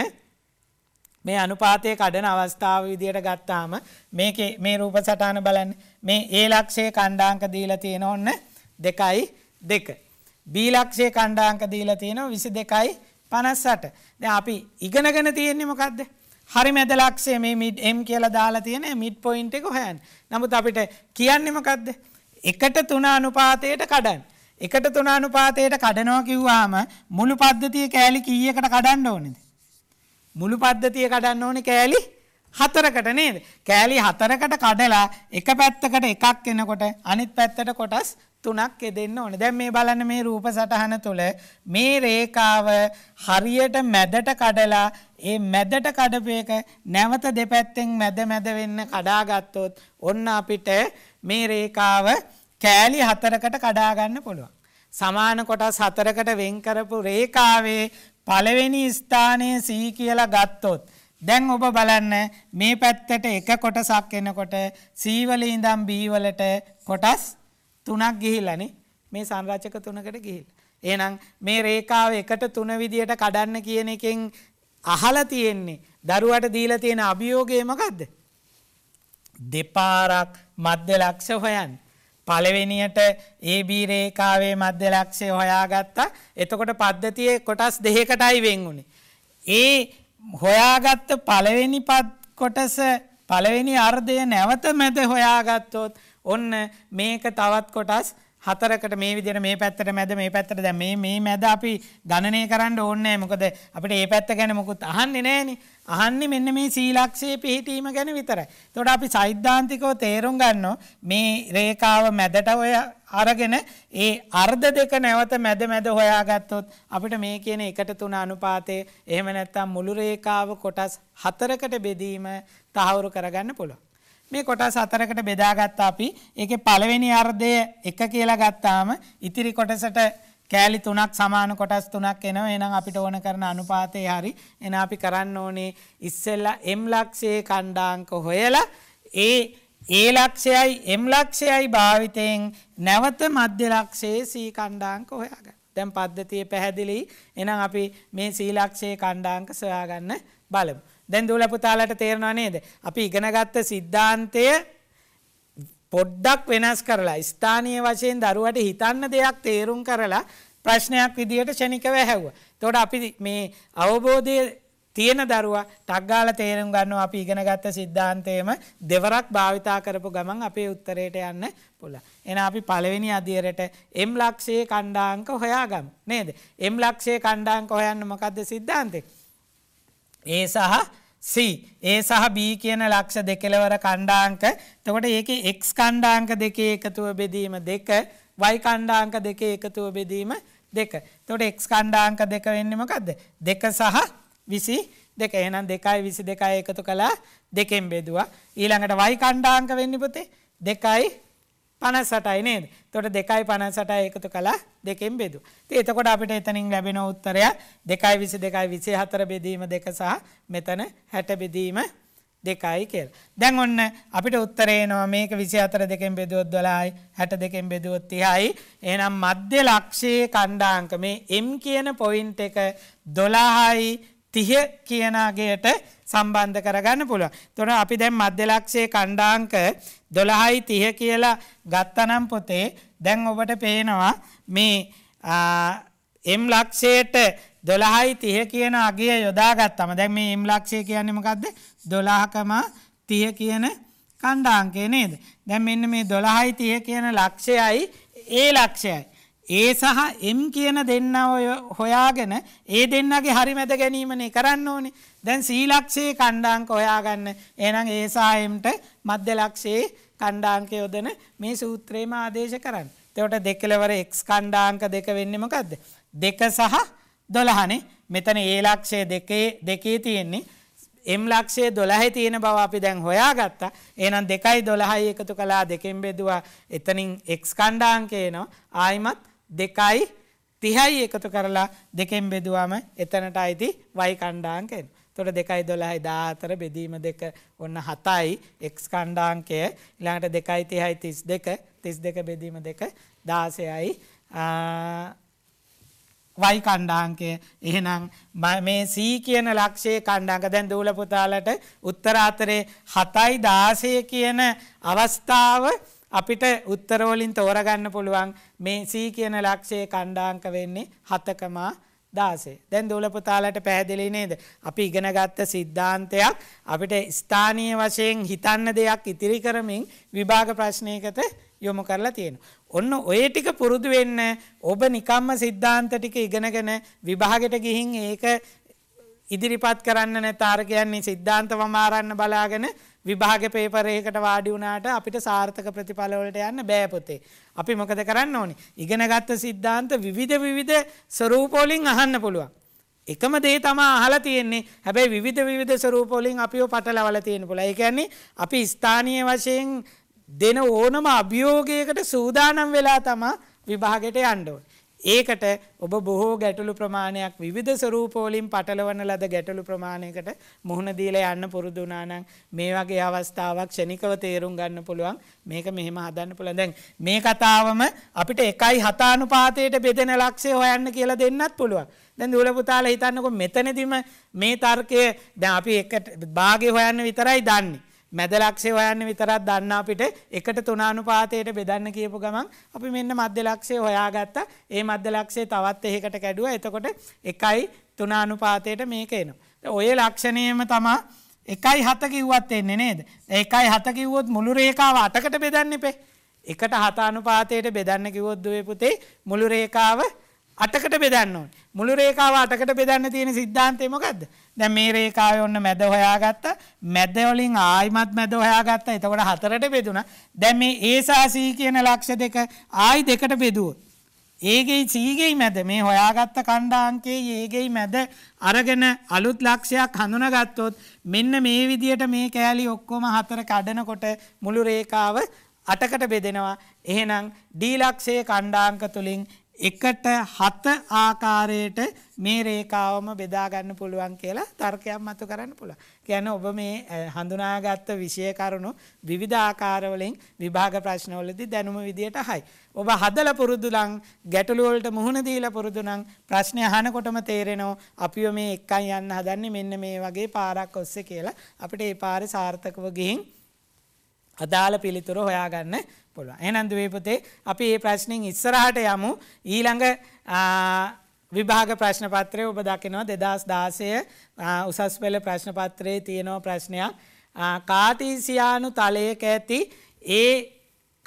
මේ අනුපාතය කඩන අවස්ථාව විදියට ගත්තාම මේ රූප සටාන බලන්න මේ ඒ ලක්ෂයේ කණ්ඩාංක දීලා තියෙන ඔන්න දෙකයි දෙක. බීලක්ෂය කණ්ඩාංක දීලා තියෙනවා විසි දෙකයි පනස්සට. ද අපි ඉගෙනගෙන තියෙන්නේ මොකක්ද. හරි මැදලක්ෂේ මේ මිඩ් එම් කියලා දාලා තියෙන මිඩ් පොයින්ට එක හොයන්. නමුත් අපිට කියන්නෙමකක්ද. එකට තුන අනුපාතයට කඩන්. එකට තුන අනුපාතයට කඩනෝ කිව්වාම මුළු පද්ධතිය කෑලි කීයකට කඩන්න ඕනෙද. මුළු පද්ධතිය කඩන්න ඕනි කෑලි හතරකට නේද. කෑලි හතරකට කඩලා එක පැත්තකට එකක් එනකොට අනිත් පැත්තට කොටස් තුනක් එදෙන්න ඕන. දැන් මේ බලන්න මේ රූප සටහන තුළ මේ රේඛාව හරියට මැදට කඩලා ඒ මැදට කඩපු එක නැවත දෙපැත්තෙන් මැද මැද වෙන්න කඩාගත්තොත් ඔන්න අපිට මේ රේඛාව කෑලි හතරකට කඩා ගන්න පුළුවන්. සමාන කොටස් හතරකට වෙන් කරපු රේඛාවේ පළවෙනි ස්ථානයේ C කියලා ගත්තොත් දැන් ඔබ බලන්න මේ පැත්තට එක කොටසක් එනකොට සීවල ඉඳම් බීවලට කොටස් තුනක් ගිහිලනේ මේ සංරචක තුනකට ගිහිල්. එහෙනම් මේ රේකාව එකට තුන විදියට කඩන්න කියන එකෙන් අහලා තියෙන්නේ දරුවට දීලා තියෙන අභියෝගය මොකද්ද? දෙපාරක් මධ්‍ය ලක්ෂ හොයන්. පළවෙනියට AB රේඛාවේ මධ්‍ය ලක්ෂය හොයාගත්තා. එතකොට පද්ධතියේ කොටස් දෙකකටයි වෙන් උනේ. ඒ හොයාගත්ත පළවෙනි පත් කොටස පළවෙනි අර්ධය නැවත මැද හොයාගත්තොත් ඔන්න මේක තවත් කොටස් හතරකට මේ විදිහට මේ පැත්තට මැද මේ පැත්තට දැන් මේ මේ මැද අපි ගණනය කරන්න ඕනේ මොකද අපිට මේ පැත්ත ගැන මොකුත් අහන්නේ නැහෙනේ අහන්නේ මෙන්න මේ සීලක්ෂයේ පිහිටීම ගැන විතරයි. එතකොට අපි සෛද්ධාන්තිකව තේරුම් ගන්නවා මේ රේඛාව මැදට ඔය අරගෙන ඒ අර්ධ දෙක නැවත මැද මැද හොයාගත්තොත් අපිට මේ කියන එකට තුන අනුපාතය එහෙම නැත්තම් මුළු රේඛාව කොටස් හතරකට බෙදීම තහවුරු කරගන්න පුළුවන්. මේ කොටස් හතරකට බෙදාගත්ත අපි ඒකේ පළවෙනි අර්ධය එක කියලා ගත්තාම ඉතිරි කොටසට කෑලි තුනක් සමාන කොටස් තුනක් එනවා එහෙනම් අපිට ඕන කරන අනුපාතය හරි එහෙනම් අපි කරන්න ඕනේ ඉස්සෙල්ලා m ලක්ෂයේ ඛණ්ඩාංක හොයලා ඒ ඒ ලක්ෂයයි එම් ලක්ෂයයි භාවිතයෙන් නැවත මධ්‍ය ලක්ෂයේ සී කණ්ඩාංක හොයාගන්න. දැන් පද්ධතිය පැහැදිලි. එහෙනම් අපි මේ සී ලක්ෂයේ කණ්ඩාංක සොයාගන්න බලමු. දැන් දූල පුතාලට තේරෙනව නේද? අපි ඉගෙනගත්ත સિદ્ધාන්තය පොඩ්ඩක් වෙනස් කරලා ස්ථානීය වශයෙන් දරුවට හිතන්න දෙයක් තේරුම් කරලා ප්‍රශ්නයක් විදියට ෂණිකව ඇහැව්වා. එතකොට අපි මේ අවබෝධයේ තියෙන දරුවා ටග්ගාල තේරුම් ගන්නවා අපි ඉගෙනගත්ත සිද්ධාන්තයේම දෙවරක් භාවිතා කරපු ගමන් අපේ උත්තරයට යන්න පුළුවන්. එහෙනම් අපි පළවෙනි අදියරට M ලක්ෂයේ ඛණ්ඩාංක හොයාගමු. නේද? M ලක්ෂයේ ඛණ්ඩාංක හොයන්න මොකද්ද සිද්ධාන්තේ? A සහ C A සහ B කියන ලක්ෂ දෙකලවර ඛණ්ඩාංක. එතකොට ඒකේ X ඛණ්ඩාංක දෙකේ එකතුව බෙදීම 2, Y ඛණ්ඩාංක දෙකේ එකතුව බෙදීම 2. එතකොට X ඛණ්ඩාංක දෙක වෙන්නේ මොකද්ද? 2 සහ විසි දෙක එනම් දෙකයි විසි දෙකයි එකතු කලා දෙකෙන් බෙදවා. ඊළඟට වයි කණ්ඩාංක වෙන්න පුතේ දෙකයි පනසටයි නේද තොට දෙකයි පනසටයි එකතු කලා දෙකෙන් බෙදු. ති එතකොට අපිට එතනින් ලැබෙන උත්තරය දෙකයි විසි දෙකයි විසේ හතර බෙදීම දෙක සහ මෙතන හැට බෙදීම දෙකයි කෙල්. දැන් ඔන්න අපිට උත්තරේ නවා මේක විසි අතර දෙකෙන් බෙදුවොත් දොලායි හැට දෙකෙන් බෙදුවොත්තිහයි. එනම් මධ්‍ය ලක්ෂයේ කණ්ඩාංක මේ එම් කියන පොයින්් එක දොලාහයි තිය කියනගේයට සම්බන්ධ කරගන්න පුළුව. තොන අපි දැන් මධ්‍යලක්ෂයේ කණ්ඩාංක දොළහයි තිය කියලා ගත්තනම් පොතේ දැන් ඔබට පේනවා මේ එම් ලක්ෂයට දොළහයි තිය කියන අගේ යොදාගත්තම දැන් මේ එම් ලක්ෂය කියන්නමකක්ද දොලාහකම තිය කියන කණ්ඩාංකේ නේද. දැන් මෙන්න මේ දොළහයි තිය කියන ලක්ෂයයි ඒ ලක්ෂයයි. ඒ සහ එම් කියන දෙන්න ඔය හොයාගෙන ඒ දෙන්නගේ හරි මැද ගැනීමනේ කරන්න ඕනේ දැන් සීලක්ෂයේ කණ්ඩාංක හොයාගන්න එනම් ඒසාහම්ට මධ්‍ය ලක්ෂයේ කණ්ඩාංක යොදන මේ සූත්‍රයේම ආදේශ කරන්න. තෙවට දෙකලවර එක්ස් කණ්ඩාංක දෙක වෙන්නෙමකක්ද. දෙක සහ දොළහනේ මෙතන ඒ ලක්ෂය දෙකේ තියෙන්නේ එම් ලක්ෂේ දොළහහි තියෙන බව අපි දැන් හොයා ගත්තා ඒනම් දෙකයි දොළහයි එකතු කලා දෙකෙන් බෙදවා එතනින් එක්ස් කණ්ඩාංකේනවා ආයිමත් දෙකයි තිහයි එකතු කරලා දෙකෙන් බෙදුවම එතනට අයිති වයි කණ්ඩාංකෙන්. තොට දෙකයි දොළහයි දාතර බෙදීම දෙක ඔන්න හතයි එක්ස් කණ්ඩාංකය ඉලාට දෙකයි තිහයි තිස් දෙක තිස් දෙක බෙදීම දෙක දාසයයි වයි කණ්ඩාංකය එහෙනම් මේ සී කියන ලක්ෂයේ කණ්ඩාංක දැන් දූල පුතාලට උත්තරාතරේ හතයි දාසය කියන අවස්ථාව අපිට උත්තරවලින් තෝරගන්න පුළුවන් මේ සී කියන ලක්ෂයේ කණ්ඩාංක වෙන්නේ හතකමා දාසේ. දැන් දූලපුතාලට පැහැදිලි නේද. අපි ඉගෙනගත්ත සිද්ධාන්තයක් අපිට ස්ථානීය වශයෙන් හිතන්න දෙයක් ඉතිරි කරමින් විභාග ප්‍රශ්නයකට යොමු කරලා තියෙන. ඔන්න ඔය ටික පුරුදු වෙන්න ඔබ නිකම්ම සිද්ධාන්ත ටික ඉගෙනගෙන විභාගෙට ගිහින් ඒක ඉදිරිපත් කරන්න නැත අර කියන්නේ සිද්ධාන්ත වමාරන්න බලාගෙන විභාග පේපරයකට වාඩි වුණාට අපිට සාර්ථක ප්‍රතිඵලවලට යන්න බෑ පොතේ. අපි මොකද කරන්න ඕනි? ඉගෙනගත්ත સિદ્ધාන්ත විවිධ විවිධ ස්වරූප වලින් අහන්න පුළුවන්. එකම දේ තමයි අහලා තියෙන්නේ. හැබැයි විවිධ විවිධ ස්වරූප වලින් අපිව පටලවලා තියෙන පුළුවන්. ඒ කියන්නේ අපි ස්ථානීය වශයෙන් දෙන ඕනම අභියෝගයකට සූදානම් වෙලා තමයි විභාගයට යන්න ඕනේ. ඒකට ඔබ බොහෝ ගැටලු ප්‍රමාණයක් විවිධ ස්වරූපවලින් පටලවන ලද ගැටලු ප්‍රමාණයකට මුහුණ දීලා යන්න පුරුදු වුණා මේ වගේ අවස්ථාවක් ක්ෂණිකව තේරුම් ගන්න පුළුවන් මේක මෙහෙම හදන්න පුළුවන් දැන් මේ කතාවම අපිට 1යි 7 අනුපාතයට බෙදෙන ලක්ෂය හොයන්න කියලා දෙන්නත් පුළුවන් දැන් දූල පුතාලා හිතන්නකො මෙතනදිම මේ තර්කය දැන් අපි එක භාගය හොයන්න විතරයි දන්නේ මැද ලක්ෂය හොයන්න විතරක් දන්න අපිට එකට තුනානුපාතයට බෙදන්න කියපු ගමන් අපි මෙන්න මධ්‍ය ලක්ෂය හොයාගත්ත ඒ මධ්‍ය ලක්ෂේ තවත් එහෙකට කැඩුව එතකොට එකයි තුනානුපාතයට මේක එනවා. ඔය ලක්ෂණයම තමා එකයි හත කිව්වත් එන්නේ නේද. ඒකයි හත කිව්වොත් මුළු රේකාව අටකට බෙදන්න එපේ. එකට හතානුපාතයට බෙදන්න කිවොත් දුවේ පුතේ මුළු රේකාව අටකට බෙදන්න ඕනේ. මුළු රේඛාව අටකට බෙදන්න තියෙන સિદ્ધාන්තය මොකද්ද? දැන් මේ රේඛාවේ ඔන්න මැද හොයාගත්තා. මැද වලින් ආයිමත් මැද හොයාගත්තා. එතකොට හතරට බෙදුණා. දැන් මේ A සහ C කියන ලක්ෂ දෙක ආයි දෙකට බෙදුවොත් ඒගෙයි සීගෙයි මැද මේ හොයාගත්ත කණ්ඩාංකයේ ඒගෙයි මැද අරගෙන අලුත් ලක්ෂයක් හඳුනගත්තොත් මෙන්න මේ විදියට මේ කෑලි ඔක්කොම හතර කඩනකොට මුළු රේඛාව අටකට බෙදෙනවා. එහෙනම් D ලක්ෂයේ කණ්ඩාංක තුලින් එකට හත ආකාරයට මේ රේකාවම බෙදාගන්න පුළුවන් කියලා තර්කයක් මතු කරන්න පුළුවන්. කියන්නේ ඔබ මේ හඳුනාගත්ත විෂය කරුණු විවිධ ආකාරවලින් විභාග ප්‍රශ්නවලදී දැනුම විදියට අහයි. ඔබ හදලා පුරුදු නම් ගැටළු වලට මුහුණ දීලා පුරුදු නම් ප්‍රශ්න අහනකොටම තේරෙනවා අපිව මේ එක්කන් යන්න හදන්නේ මෙන්න මේ වගේ පාරක් ඔස්සේ කියලා අපිට ඒ පාරේ සාර්ථකව ගිහින් අදාළ පිළිතුර හොයාගන්න පුළුවන්. එහෙනම් ද්වීපතේ අපි මේ ප්‍රශ්نين ඉස්සරහට යමු. ඊළඟ විභාග ප්‍රශ්න පත්‍රය ඔබ දකිනවා 2016 උසස් පෙළ ප්‍රශ්න පත්‍රයේ තියෙන ප්‍රශ්නයක්. කාටීසියානු තලයක ඇති ඒ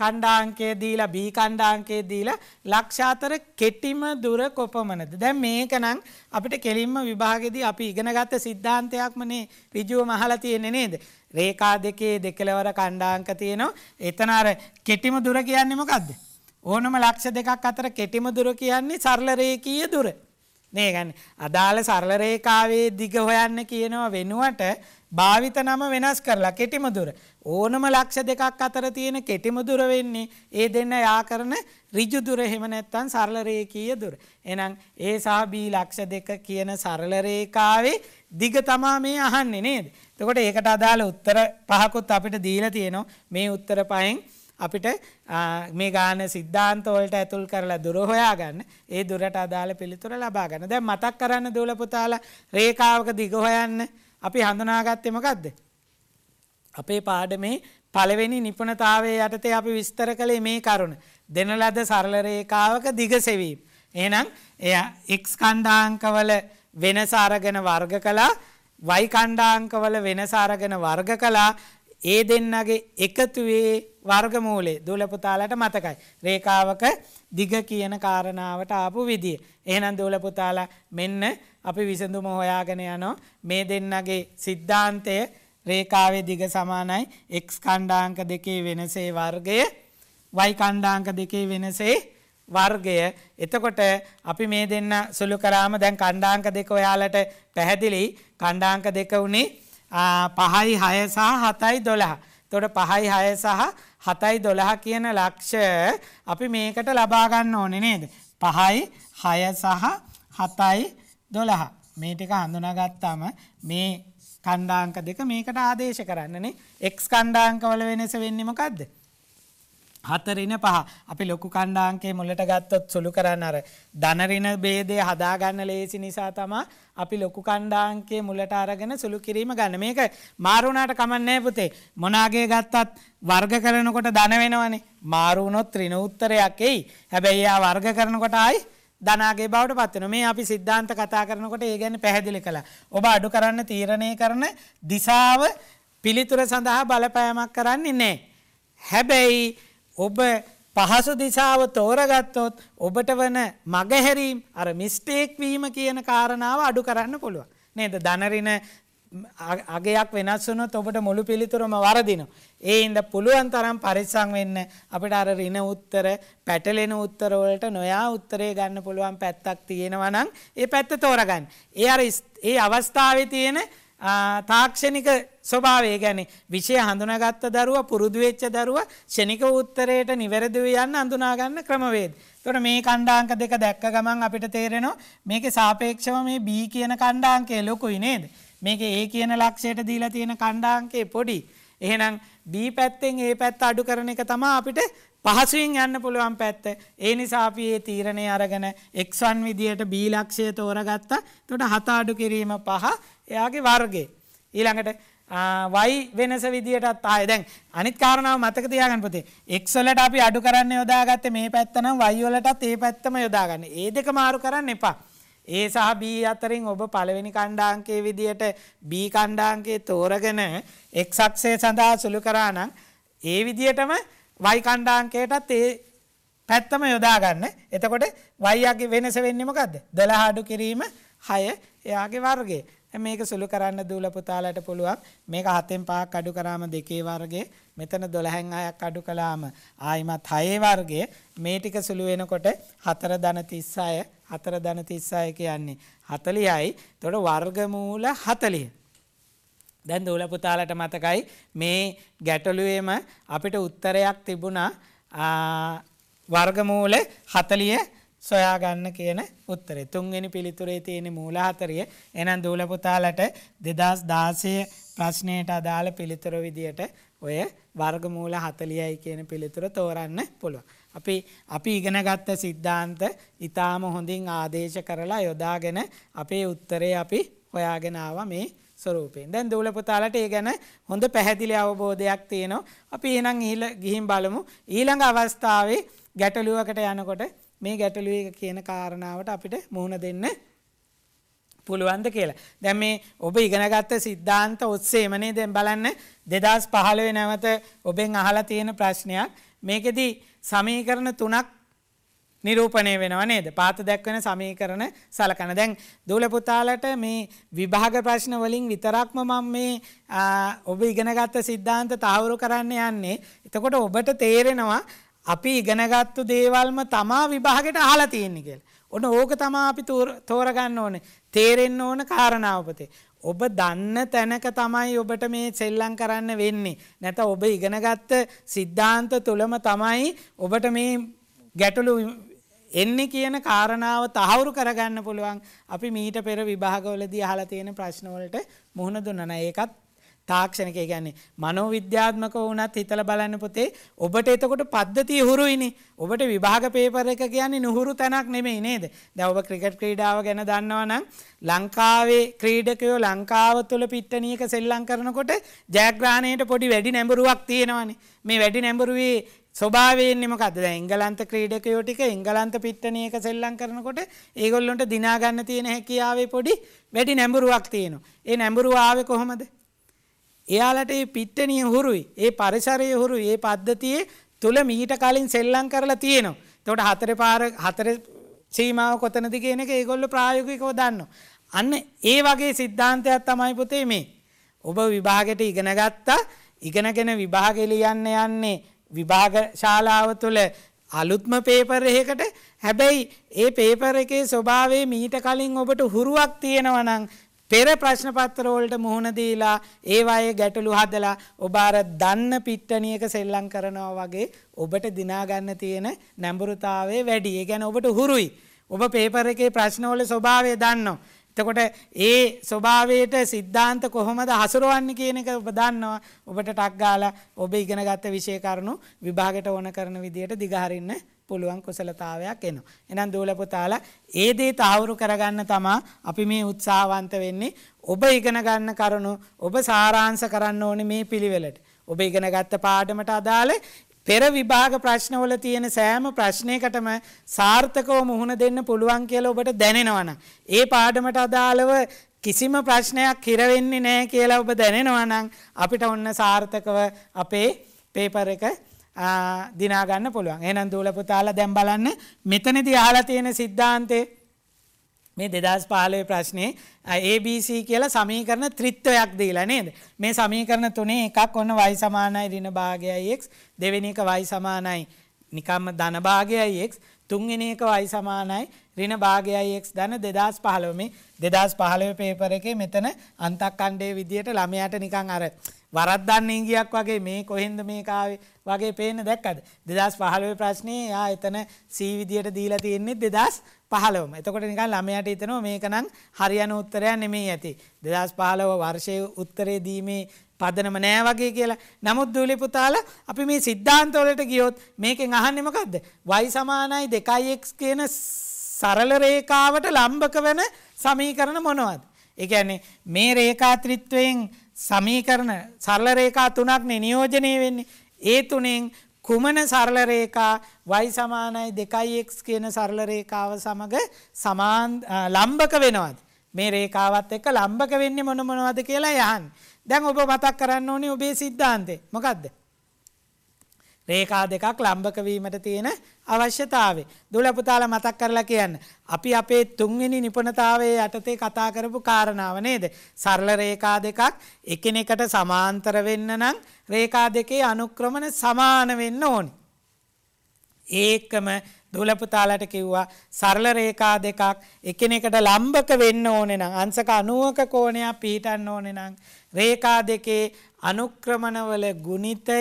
කණ්ඩාංකය දීලා B කණ්ඩාංකය දීලා ලක්ෂ අතර කෙටිම දුර කොපමණද? දැන් මේකනම් අපිට කෙලින්ම විභාගෙදී අපි ඉගෙනගත්ත સિદ્ધාන්තයක්මනේ ඍජුවම අහලා තියෙන්නේ නේද? රේකා දෙකේ දෙකලවර කණ්ඩාංක තියෙනවා. එතන අර කෙටිම දුර කියන්නේ මොකද්ද? ඕනම ලක්ෂ දෙකක් අතර කෙටිම දුර කියන්නේ සරල රේඛීය දුර. නේ ගන්න. අදාළ සරල රේඛාවේ දිග හොයන්න කියනවා වෙනුවට භාවිත නම වෙනස් කරලා කෙටිම දුර. ඕනම ලක්ෂ දෙකක් අතර තියෙන කෙටිම දුර වෙන්නේ ඒ දෙන්න යා කරන ඍජු දුර එහෙම නැත්නම් සරල රේඛීය දුර. එහෙනම් A සහ B ලක්ෂ දෙක කියන සරල රේඛාවේ දිග තමයි මේ අහන්නේ නේද? එතකොට ඒකට අදාළ උත්තර පහකුත් අපිට දීලා තියෙනවා. මේ උත්තර පහෙන් අපිට මේ ගාන සිද්ධාන්ත වලට ඇතුල් කරලා දුර හොයාගන්න. ඒ දුරට අදාළ පිළිතුර ලබා ගන්න. දැන් මතක් කරන්න දූල පුතාලා රේඛාවක දිග හොයන්න අපි හඳුනාගත්තේ මොකද්ද? අපේ පාඩමේ පළවෙනි නිපුණතාවයේ යටතේ අපි විස්තර කළේ මේ කරුණ. දෙන ලද සරල රේඛාවක දිග සෙවීම. එහෙනම් එයා x ඛණ්ඩාංකවල වෙනස අරගෙන වර්ග කළා y ඛණ්ඩාංකවල වෙනස අරගෙන වර්ග කළා ඒ දෙන්නගේ එකතුවේ වර්ගමූලේ දුවල පුතාලට මතකයි. රේඛාවක දිග කියන කාරණාවට ආපු විදිය. එහෙනම් දුවල පුතාලා මෙන්න අපි විසඳුම හොයාගෙන යනවා මේ දෙන්නගේ සිද්ධාන්තය රේඛාවේ දිග සමානයි x ඛණ්ඩාංක දෙකේ වෙනසේ වර්ගය වයිකණ්ඩාංක දෙකේ වෙනසේ වර්ගය එතකොට අපි මේ දෙන්න සුළු කරාම දැන් කණ්ඩාංක දෙක ඔයාලට පැහැදිලි කණ්ඩාංක දෙක වුණේ පහයි හය සහ හතයි දොළහ. තොට පහයි හය සහ හතයි දොළහ කියන ලක්ෂ අපි මේකට ලබාගන්න ඕනෙ නේද. පහයි හය සහ හතයි දොළහ. මේ ටික හඳුනාගත්තාම මේ කණ්ඩාංක දෙක මේකට ආදේශ කරන්නනේ එක් කණ්ඩාංකවල වෙනස වෙන්නමකක්ද. හතරින පහ අපි ලොකු කණ්ඩාංකේ මුලට ගත්තොත් සුළු කරන්න අර ධනරින බේදය හදාගන්න ලේසි නිසා තමා අපි ලොකු කණ්ඩාංකේ මුලට අරගෙන සුළු කිරීම ගන්න මේක මාරුණාට කමන්නෑ පුතේ මොනාගේ ගත්තත් වර්ග කරනකොට ධන වෙනවනේ මාරුණොත් ත්‍රින උත්තරයක් එයි හැබැයි යා වර්ග කරනකොට ආයි ධනාගේ බවට පත්වන මේ අපි සිද්ධාන්ත කතා කරනකොට ඒ ගැන පැහැදිලි කළ ඔබ අඩු කරන්න තීරණය කරන දිසාව පිළිතුර සඳහා බලපෑමක් කරන්නේ නෑ හැබැයි ඔබ පහසු දිශාව තෝරගත්තොත් ඔබට වන මගහැරීම් අර මිස්ටේක් වීම කියන කාරණාව අඩු කරන්න පුළුව. නේද දනරින අගයක් වෙනස් වුනොත් ඔබට මුළු පිළිතුරම වරදින. ඒ ඉඳ පුළුවන් තරම් පරිස්සම් වෙන්න අපිට අර රින උත්තර, පැටලෙන උත්තර වලට නොයා උත්තරේ ගන්න පුළුවන් පැත්තක් තියෙනවා නම් ඒ පැත්ත තෝරගන්න. ඒ අර ඒ අවස්ථාවේ තියෙන තාක්ෂණික ස්වභාවය ගැන විෂය හඳුනගත්ත දරුව පුරුදුවෙච්ච දරුව ෂණික උත්තරයට නිවැරදිව යන්න අඳුනාගන්න ක්‍රමවේද. තොට මේ කණ්ඩාංක දෙක දැක්ක ගමන් අපිට තේරෙනවා මේක සාපේක්ෂව මේ බී කියන කණ්ඩාංකේ ලොකුයි නේද. මේක ඒ කියන ලක්ෂයට දීලා තියෙන කණ්ඩාංකේ පොඩි. එහෙනම් බී පැත්තෙන් ඒ පැත්ත අඩු කරන එක තමා අපිට පහසුවෙන් යන්න පුළුවන් පැත්ත ඒ නිසා අපි මේ තීරණය අරගෙන x1 විදියට b ලක්ෂය තෝරගත්තා. එතකොට 7 අඩු කිරීම 5 එයාගේ වර්ගේ. ඊළඟට වයි වෙනස විදිහටත් ආය දැන් අනිත් කාරණාව මතක තියාගන්න පුතේ x වලට අපි අඩු කරන්න යොදාගත්තේ මේ පැත්ත නම් y වලටත් ඒ පැත්තම යොදාගන්න. ඒ දෙක මාරු කරන්න එපා. ඒ සහ B අතරින් ඔබ පළවෙනි කණ්ඩාංකයේ විදිහට B කණ්ඩාංකයේ තෝරගෙන x අක්ෂය සඳහා සුළු කරා නම් ඒ විදිහටම y කණ්ඩාංකයටත් ඒ පැත්තම යොදාගන්න. එතකොට y අගේ වෙනස වෙන්නේ මොකද්ද? 12 අඩු කිරීම 6 එයාගේ වර්ගය. මේක සුළු කරන්න දූල පුතාලට පුළුවන්. මේක 7න් 5ක් අඩු කරාම 2 වර්ගය, මෙතන 12න් 6ක් අඩු කළාම ආයිමත් 6 වර්ගය. මේ ටික සුළු වෙනකොට 4.36 4.36 කියන්නේ 40යි. එතකොට වර්ගමූල 40. දැන් දූල පුතාලට මතකයි මේ ගැටලුවේම අපිට උත්තරයක් තිබුණා වර්ගමූල 40 සොයාගන්න කියන උත්තරේ. තුන්වෙනි පිළිතුරේ තියෙන මූල හතරය. එහෙනම් දූල පුතාලට 2016 ප්‍රශ්නයට අදාළ පිළිතුර විදියට ඔය වර්ගමූල 40යි කියන පිළිතුර තෝරන්න පුළුවන්. අපි අපි ඉගෙනගත්ත સિદ્ધාන්ත ඊටාම හොඳින් ආදේශ කරලා යොදාගෙන අපේ උත්තරේ අපි හොයාගෙන ආවා මේ ස්වරූපයෙන්. දැන් දූල පුතාලට ඒ ගැන හොඳ පැහැදිලි අවබෝධයක් තියෙනවා. අපි එහෙනම් ගිහින් බලමු ඊළඟ අවස්ථාවේ ගැටලුවකට යනකොට මේ ගැටලුව කියන කාරණාවට අපිට මුහුණ දෙන්න පුළුවන්ද කියලා. දැන් මේ ඔබ ඉගෙනගත්ත සිද්ධාන්ත ඔස්සේමනේ දැන් බලන්න 2015 නැවත ඔබෙන් අහලා තියෙන ප්‍රශ්නයක්. මේකෙදි සමීකරණ තුනක් නිරූපණය වෙනවා නේද? පාත දැක්වෙන සමීකරණ සලකන. දැන් දූල පුතාලට මේ විභාග ප්‍රශ්න වලින් විතරක්ම මම මේ ඔබ ඉගෙනගත්ත સિદ્ધාන්ත තහවුරු කරන්න යන්නේ. එතකොට ඔබට තේරෙනවා අපි ඉගෙනගත්තු දේවල්ම තමා විභාගෙට අහලා තියෙන්නේ කියලා. ඔන්න ඕක තමා අපි තෝරගන්න ඕනේ. තේරෙන්න ඕන කාරණාවපතේ. ඔබ දන්න තැනක තමයි ඔබට මේ සෙල්ලම් කරන්න වෙන්නේ. නැත ඔබ ඉගෙනගත්ත සිද්ධාන්ත තුලම තමයි ඔබට මේ ගැටලු එන්නේ කියන කාරණාව තහවුරු කරගන්න පුළුවන්. අපි මීට පෙර විභාගවලදී අහලා තියෙන ප්‍රශ්න වලට මුහුණ දුන්නා. ඒකත් තාක්ෂණික කියන්නේ මනෝවිද්‍යාත්මකව වුණත් හිතලා බලන්න පුතේ ඔබට එතකොට පද්ධතිය හුරුයිනේ. ඔබට විභාග පේපර් එක කියන්නේ නුහුරු තැනක් නෙමෙයි නේද? දැන් ඔබ ක්‍රිකට් ක්‍රීඩාව ගැන දන්නවා නම් ලංකාවේ ක්‍රීඩකයෝ ලංකාව තුළ පිට්ටනියක සෙල්ලම් කරනකොට ජයග්‍රහණයට පොඩි වැඩි නැඹුරුවක් තියෙනවානේ. මේ වැඩි නැඹුරුවේ ස්වභාවයෙන්ම කද එංගලන්ත ක්‍රීඩකයෝ ටික එංගලන්ත පිට්ටනියක සෙල්ලම් කරනකොට ඒගොල්ලොන්ට දිනාගන්න තියෙන හැකියාවේ පොඩි වැඩි නැඹුරුවක් තියෙනවා. ඒ නැඹුරුව ආවේ කොහොමද? එයාලට මේ පිට්ටනිය හුරුයි. ඒ පරිසරය හුරුයි. ඒ පද්ධතියේ තුල මීට කලින් සෙල්ලම් කරලා තියෙනවා. එතකොට හතරේ පාර හතරේ සීමාව කොතනද කියන එක ඒගොල්ලෝ ප්‍රායෝගිකව දන්නවා. අන්න ඒ වගේ સિદ્ધාන්තයක් තමයි පුතේ මේ. ඔබ විභාගෙට ඉගෙන ගත්තා. ඉගෙනගෙන විභාගෙ ලියන්න යන්නේ විභාග ශාලාව තුළ අලුත්ම පේපර් එකකට හැබැයි ඒ පේපර් එකේ ස්වභාවය මීට කලින් ඔබට හුරුවක් තියෙනවා නම් පෙර ප්‍රශ්න පත්‍ර වලට මුහුණ දීලා ඒවායේ ගැටලු හදලා ඔබ අර දන්න පිට්ටනියක සෙල්ලම් කරනවා වගේ ඔබට දිනා ගන්න තියෙන නැඹුරුතාවය වැඩි. ඒ කියන්නේ ඔබට හුරුයි. ඔබ පේපර් එකේ ප්‍රශ්න වල ස්වභාවය දන්නවා. එතකොට ඒ ස්වභාවයට සිද්ධාන්ත කොහොමද හසුරවන්නේ කියන එක ඔබ දන්නවා. ඔබට ටක් ගාලා ඔබ ඉගෙනගත්ත විෂය කරුණු විභාගයට ඕන කරන විදියට දිගහරින්න පුළුවන් කුසලතාවයක් එනවා. එහෙනම් දූල පුතාලා ඒ දේ තාවුරු කරගන්න තමා අපි මේ උත්සාහවන්ත වෙන්නේ. ඔබ ඉගෙන ගන්න කරුණු ඔබ සාරාංශ කරන්න ඕනේ මේ පිළිවෙලට. ඔබ ඉගෙන ගත්ත පාඩමට අදාළ පෙර විභාග ප්‍රශ්නවල තියෙන සෑම ප්‍රශ්නයකටම සාර්ථකව මුහුණ දෙන්න පුළුවන් කියලා ඔබට දැනෙනවනම් ඒ පාඩමට අදාළව කිසිම ප්‍රශ්නයක් හිර වෙන්නේ නැහැ කියලා ඔබ දැනෙනවනම් අපිට ඔන්න සාර්ථකව අපේ පේපර් එක දිනා ගන්න පුළුවන්. එහෙනම් දූල පුතාලා දැන් බලන්න මෙතනදී අහලා තියෙන સિદ્ધාන්තේ මේ 2015 ප්‍රශ්නේ ABC කියලා සමීකරණ ත්‍රිත්වයක් දීලා නේද? මේ සමීකරණ තුනේ එකක් ඔන්න y සමානයි ඍණ භාගයයි x දෙවෙනි එක y සමානයි නිකම්ම ධන භාගයයි x තුන්වෙනි එක y සමානයි ඍණ භාගයයි x ධන 2015 මේ 2015 පේපර් එකේ මෙතන අන්තක්ඛණ්ඩයේ විදියට ළමයාට නිකන් අර වරද්දන්න ඉංගියක් වගේ මේ කොහෙන්ද මේක ආවේ වගේ පේන්න දැක්කද 2015 ප්‍රශ්නේ යා එතන C විදියට දීලා තියෙන්නේ 2015ම. එතකොට නිකන් ළමයාට හිතෙනවා මේක නම් හරියන උත්තරයක් නෙමෙයි ඇති. 2015 වර්ෂයේ උත්තරේ දීමේ පදනම නෑ වගේ කියලා. නමුත් දූලි පුතාලා අපි මේ සිද්ධාන්ත වලට ගියොත් මේකෙන් අහන්නේ මොකද්ද? y 2x කියන සරල රේඛාවට ලම්බක වෙන සමීකරණ මොනවද? ඒ කියන්නේ මේ රේඛාත්‍රිත්වයෙන් සමීකරණ සරල රේඛා තුනක් නියෝජනය වෙන්නේ. ඒ තුනෙන් කුමන සරල රේඛා y 2x කියන සරල රේඛාව සමග සමාන ලම්බක වෙනවද? මේ රේඛාවත් එක්ක ලම්බක වෙන්නේ මොන මොනවද කියලා යහන්. දැන් ඔබ මතක් කරන්න ඕනේ ඔබේ සිද්ධාන්තේ මොකද්ද? රේඛා දෙකක් ලම්බක වීමට තියෙන අවශ්‍යතාවය. දුලපුතාලා මතක් කරලා කියන්න. අපි අපේ තුන්වෙනි නිපුණතාවයේ යටතේ කතා කරපු කාරණාව නේද? සරල රේඛා දෙකක් එකිනෙකට සමාන්තර වෙන්න නම් රේඛා දෙකේ අනුක්‍රමන සමාන වෙන්න ඕනි. ඒකම දුලපුතාලට කිව්වා සරල රේඛා දෙකක් එකිනෙකට ලම්බක වෙන්න ඕනේ නම් අංශක 90ක කෝණයක් පිහිටන්න ඕනේ නම් රේඛා දෙකේ අනුක්‍රමණවල ගුණිතය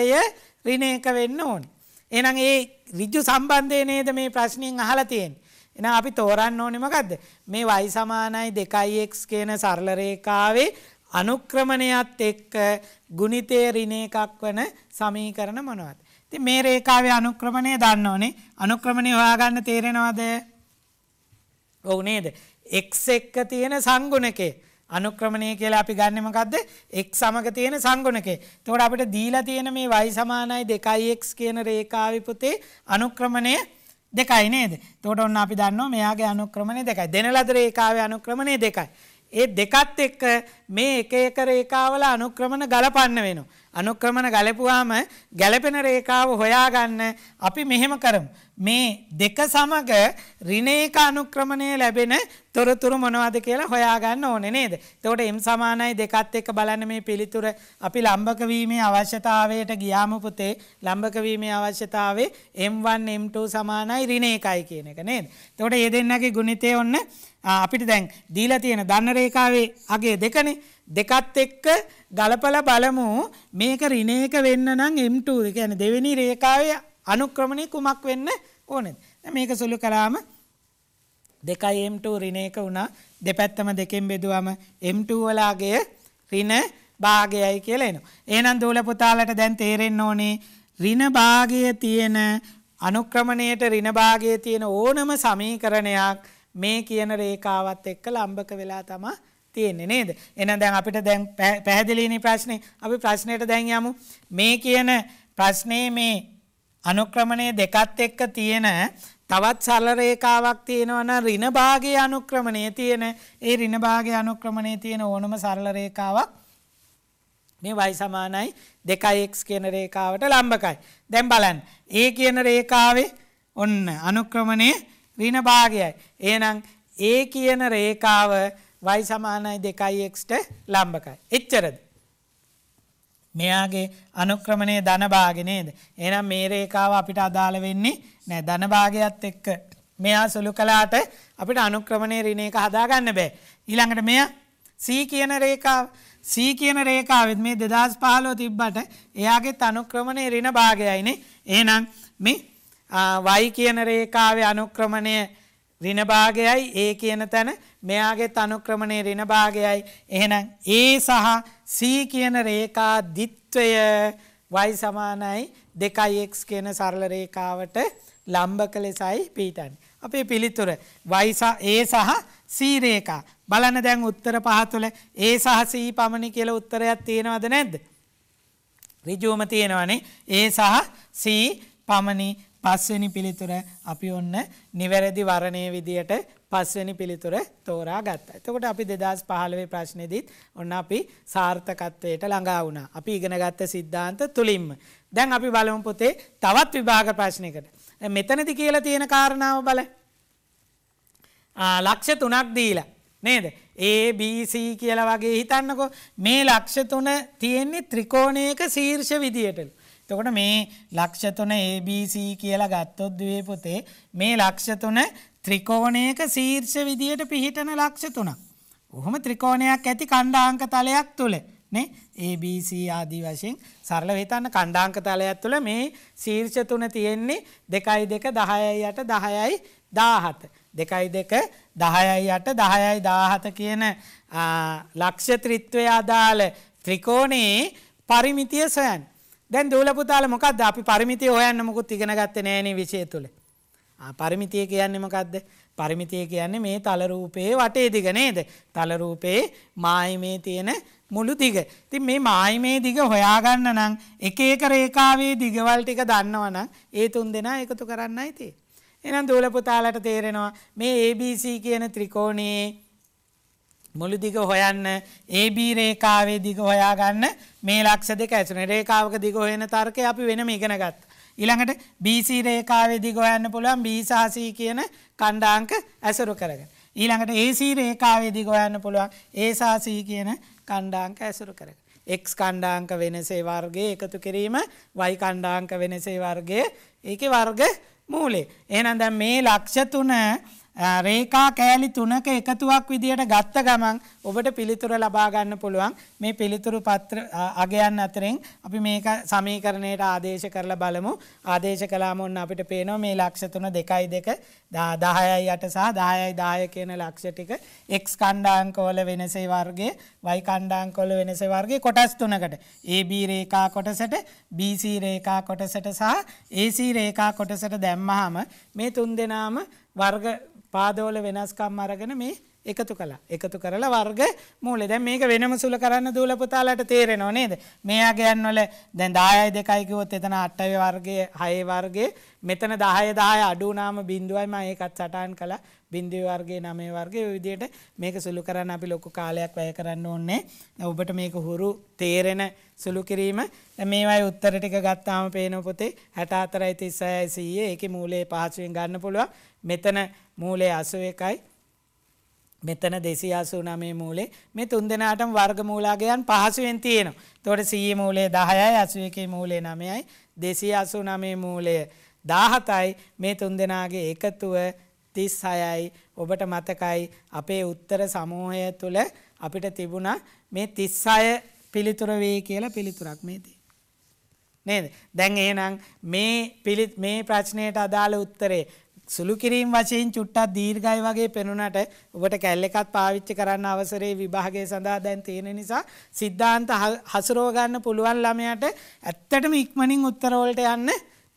ඍණයක වෙන්න ඕනේ. එහෙනම් ඒ ඍජු සම්බන්ධය නේද මේ ප්‍රශ්نين අහලා තියෙන්නේ. එහෙනම් අපි තෝරන්න ඕනේ මොකද්ද? මේ y 2x කියන සරල රේඛාවේ අනුක්‍රමණයත් එක්ක ගුණිතය ඍණයකක් වන සමීකරණ මොනවද? ඉතින් මේ රේඛාවේ අනුක්‍රමණය දන්න ඕනේ. අනුක්‍රමණය හොයාගන්න තේරෙනවද? ඔව් නේද? x එක්ක තියෙන සංගුණකේ අනුක්‍රමණය කියලා අපි ගන්නෙ මොකද්ද? x සමග තියෙන සංගුණකය. එතකොට අපිට දීලා තියෙන මේ y 2x කියන රේඛාවේ පුතේ අනුක්‍රමණය දෙකයි නේද? එතකොට ඔන්න අපි දන්නවා මෙයාගේ අනුක්‍රමණය දෙකයි. දෙන ලද රේඛාවේ අනුක්‍රමණය දෙකයි. ඒ දෙකත් එක්ක මේ එක එක රේඛාවල අනුක්‍රමණ ගලපන්න වෙනවා. අනුක්‍රමණ ගලපුවාම ගැලපෙන රේඛාව හොයාගන්න අපි මෙහෙම කරමු. මේ දෙක සමග ඍණේක අනුක්‍රමණය ලැබෙන තොරතුරු මොනවද කියලා හොයාගන්න ඕනේ නේද? එතකොට m සමානයි දෙකත් එක්ක බලන්න මේ පිළිතුර අපි ලම්බක වීමේ අවශ්‍යතාවයට ගියාම පුතේ ලම්බක වීමේ අවශ්‍යතාවේ m1 m2 සමානයි ඍණේකයි කියන එක නේද? එතකොට මේ දෙන්නගේ ගුණිතය ඔන්න අපිට දැන් දීලා තියෙන ධන රේඛාවේ අගේ දෙකනේ දෙකත් එක්ක ගලපලා බලමු මේක ඍණේක වෙන්න නම් m2 කියන්නේ දෙවෙනි රේඛාවේ අනුක්‍රමණය කුමක් වෙන්න ඕනෙද. මේක සුළු කලාම දෙකයි M2 ඍණ එක වුණා. දෙපැත්තම දෙකෙන් බෙදුවම M2 වලාගේ ඍණ භාගයයි කියලා එනවා. එහෙනම් දූල පුතාලට දැන් තේරෙන්න ඕනේ ඍණ භාගය තියෙන අනුක්‍රමණයට ඍණ භාගයේ තියෙන ඕනම සමීකරණයක් මේ කියන රේඛාවත් එක්ක ලම්බක වෙලා තමයි තියෙන්නේ නේද? එහෙනම් දැන් අපිට දැන් පැහැදිලිනේ ප්‍රශ්නේ. අපි ප්‍රශ්නෙට දැන් යමු. මේ කියන ප්‍රශ්නේ මේ අනුක්‍රමණයේ දෙකත් එක්ක තියෙන තවත් සරල රේඛාවක් තියෙනවනම් ඍණ භාගයේ අනුක්‍රමණයේ තියෙන ඒ ඍණ භාගයේ අනුක්‍රමණයේ තියෙන ඕනම සරල රේඛාවක් මේ y සමානයි 2x කියන රේඛාවට ලම්බකයි. දැන් බලන්න. ඒ කියන රේඛාවේ ඔන්න අනුක්‍රමණයේ ඍණ භාගයයි. එහෙනම් ඒ කියන රේඛාව y සමානයි 2xට ලම්බකයි. එච්චරද? මෙයාගේ අනුක්‍රමණය ධනභාග නේද. එහෙනම් මේ රේඛාව අපිට අදාළ වෙන්නේ නෑ ධනභාගයත් එක්ක. මෙයා සුළු කළාට අපිට අනුක්‍රමණය ඍණ එක හදාගන්න බෑ. ඊළඟට මෙයා C කියන රේඛාව C කියන රේඛාවෙත් මේ 2015 තිබ්බට එයාගේ අනුක්‍රමණය ඍණ භාගයයිනේ. එහෙනම් මේ y කියන රේඛාවේ අනුක්‍රමණය ඍණ භාගයයි A කියන තැන මෙයාගේ තනුක්‍රමණය ඍණ භාගයයි. එහෙනම් ඒ සහ C කියන රේඛා දිත්වය y සමානයි 2x කියන සරල රේඛාවට ලම්බක ලෙසයි පිහිටන්නේ. අපේ පිළිතුර y ඒ සහ C රේඛා. බලන්න දැන් උත්තර පහ තුල ඒ සහ C පමණි කියලා උත්තරයක් තියෙනවද නැද්ද? ඍජුවම තියෙනවනේ. ඒ සහ C පමණි පස්වෙනි පිළිතුර අපි ඔන්න නිවැරදි වරණය විදියට පස්වෙනි පිළිතුර තෝරා ගත්තා. එතකොට අපි 2015 ප්‍රශ්නේදීත් ඔන්න අපි සාර්ථකත්වයට ළඟා වුණා. අපි ඉගෙනගත්ත સિદ્ધාන්ත තුලින්ම. දැන් අපි බලමු පොතේ තවත් විභාග ප්‍රශ්නයකට. මෙතනදි කියලා තියෙන කාරණාව බලන්න. ලක්ෂ 3ක් දීලා නේද? A B C කියලා වගේ හිතන්නකෝ. මේ ලක්ෂ 3 තියෙන්නේ ත්‍රිකෝණයක ශීර්ෂ විදියටලු. එතකොට මේ ලක්ෂ තුන ABC කියලා ගත්තොත් දුවේ පුතේ මේ ලක්ෂ තුන ත්‍රිකෝණයක ශීර්ෂ විදියට පිහිටන ලක්ෂ තුනක්. කොහොම ත්‍රිකෝණයක් ඇති කණ්ඩාංක තලයක් තුල නේ ABC ආදී වශයෙන් සරලව හිතන්න කණ්ඩාංක තලයක් තුල මේ ශීර්ෂ තුන තියෙන්නේ 2 2 10යි 8 10යි 17. දෙකයි දෙක දහයයි යට දහයයි දාහත කියන ලක්ෂ ත්‍රිත්වය අදාළ ත්‍රිකෝණයේ පරිමිතිය සොයන්. දැන් දූලපුතාල මොකක්ද අපි පරිමිතිය හොයන්න මොකුත් ඉගෙන ගත්තේ නෑනේ විෂය තුල. පරිමිතිය කියන්නේ මොකක්ද? පරිමිතිය කියන්නේ මේ තල රූපයේ වටේ දිග නේද? තල රූපයේ මායිමේ තියෙන මුළු දිග. ඉතින් මේ මායිමේ දිග හොයාගන්න නම් එක එක රේඛාවේ දිගවල් ටික දන්නවනම් ඒ තුන් දෙනා එකතු කරන්නයි තියෙන්නේ. එහෙනම් දූලපුතාලට තේරෙනවා මේ ABC කියන ත්‍රිකෝණයේ මුළු දිග හොයන්න AB රේඛාවේ දිග හොයාගන්න මේ ලක්ෂ දෙක ඇසුනේ රේඛාවක දිග හොයන තර්කය අපි වෙනම ඉගෙන ගත්තා. ඊළඟට BC රේඛාවේ දිග හොයන්න පුළුවන් B සහ C කියන ඛණ්ඩාංක ඇසුරු කරගෙන. ඊළඟට AC රේඛාවේ දිග හොයන්න පුළුවන් A සහ C කියන ඛණ්ඩාංක ඇසුරු කරගෙන. X ඛණ්ඩාංක වෙනසේ වර්ගයේ එකතු කිරීම Y ඛණ්ඩාංක වෙනසේ වර්ගයේ ඒකේ වර්ග මූලය. එහෙනම් දැන් මේ ලක්ෂ 3 රේකා කෑලි තුනක එකතුවක් විදියට ගත්ත ගමන් ඔබට පිළිතුර ලබා ගන්න පුළුවන් මේ පිළිතුරු පත්‍ර අගයන් අතරෙන් අපි මේක සමීකරණයට ආදේශ කරලා බලමු ආදේශ කළාම ඔන්න අපිට පේනවා මේ ලක්ෂ තුන 2යි 2 10යි 8 සහ 10යි 10 කියන ලක්ෂ ටික x ඛණ්ඩාංක වල වෙනසේ වර්ගයේ y ඛණ්ඩාංක වල වෙනසේ වර්ගයේ කොටස් තුනකට AB රේඛා කොටසට BC රේඛා කොටසට සහ AC රේඛා කොටසට දැම්මහම මේ තුන් දෙනාම වර්ග පාදවල වෙනස්කම් අරගෙන මේ එකතු කළා. එකතු කරලා වර්ග මූලය. දැන් මේක වෙනම සුල කරන්න දූල පුතාලට තේරෙනව නේද? මෙයාගයන් වල දැන් 10යි 2යි කිව්වොත් එතන 8යි වර්ගයේ 6යි වර්ගයේ මෙතන 10යි 10යි අඩු වුණාම බිඳුවයි මම ඒකත් සටහන් කළා. බිඳුවේ වර්ගයේ 9යි වර්ගයේ ඔය විදිහට මේක සුළු කරන්න අපි ලොකු කාලයක් වැය කරන්න ඕනේ. ඔබට මේක හුරු තේරෙන සුළු කිරීම. දැන් මේවයි උත්තර ටික ගත්තාම පේන පොතේ 64යි 36යි 100. ඒකේ මූලයේ පහසුවෙන් ගන්න පුළුවන්. මෙතන මූලයේ 81යි මෙතන 289 මූලේ මේ තුන් දෙනාටම වර්ගමූලාගයන් පහසුවෙන් තියෙනවා. එතකොට 100 මූලේ 10යි 81 මූලේ 9යි 289 මූලය 17යි මේ තුන් දෙනාගේ එකතුව 36යි. ඔබට මතකයි අපේ උත්තර සමූහය තුල අපිට තිබුණා මේ 36 පිළිතුර වෙයි කියලා පිළිතුරක් මේ නේද? දැන් එහෙනම් මේ මේ ප්‍රශ්නයට අදාළ උත්තරේ සුළු කිරීම වශයෙන් චුට්ටක් දීර්ඝයි වගේ පෙනුනට ඔබට කැල් එකක් පාවිච්චි කරන්න අවසරේ විභාගය සඳහා දැන් තියෙන නිසා සිද්ධාන්ත හසුරව ගන්න පුළුවන් ළමයාට ඇත්තටම ඉක්මනින් උත්තර වලට යන්න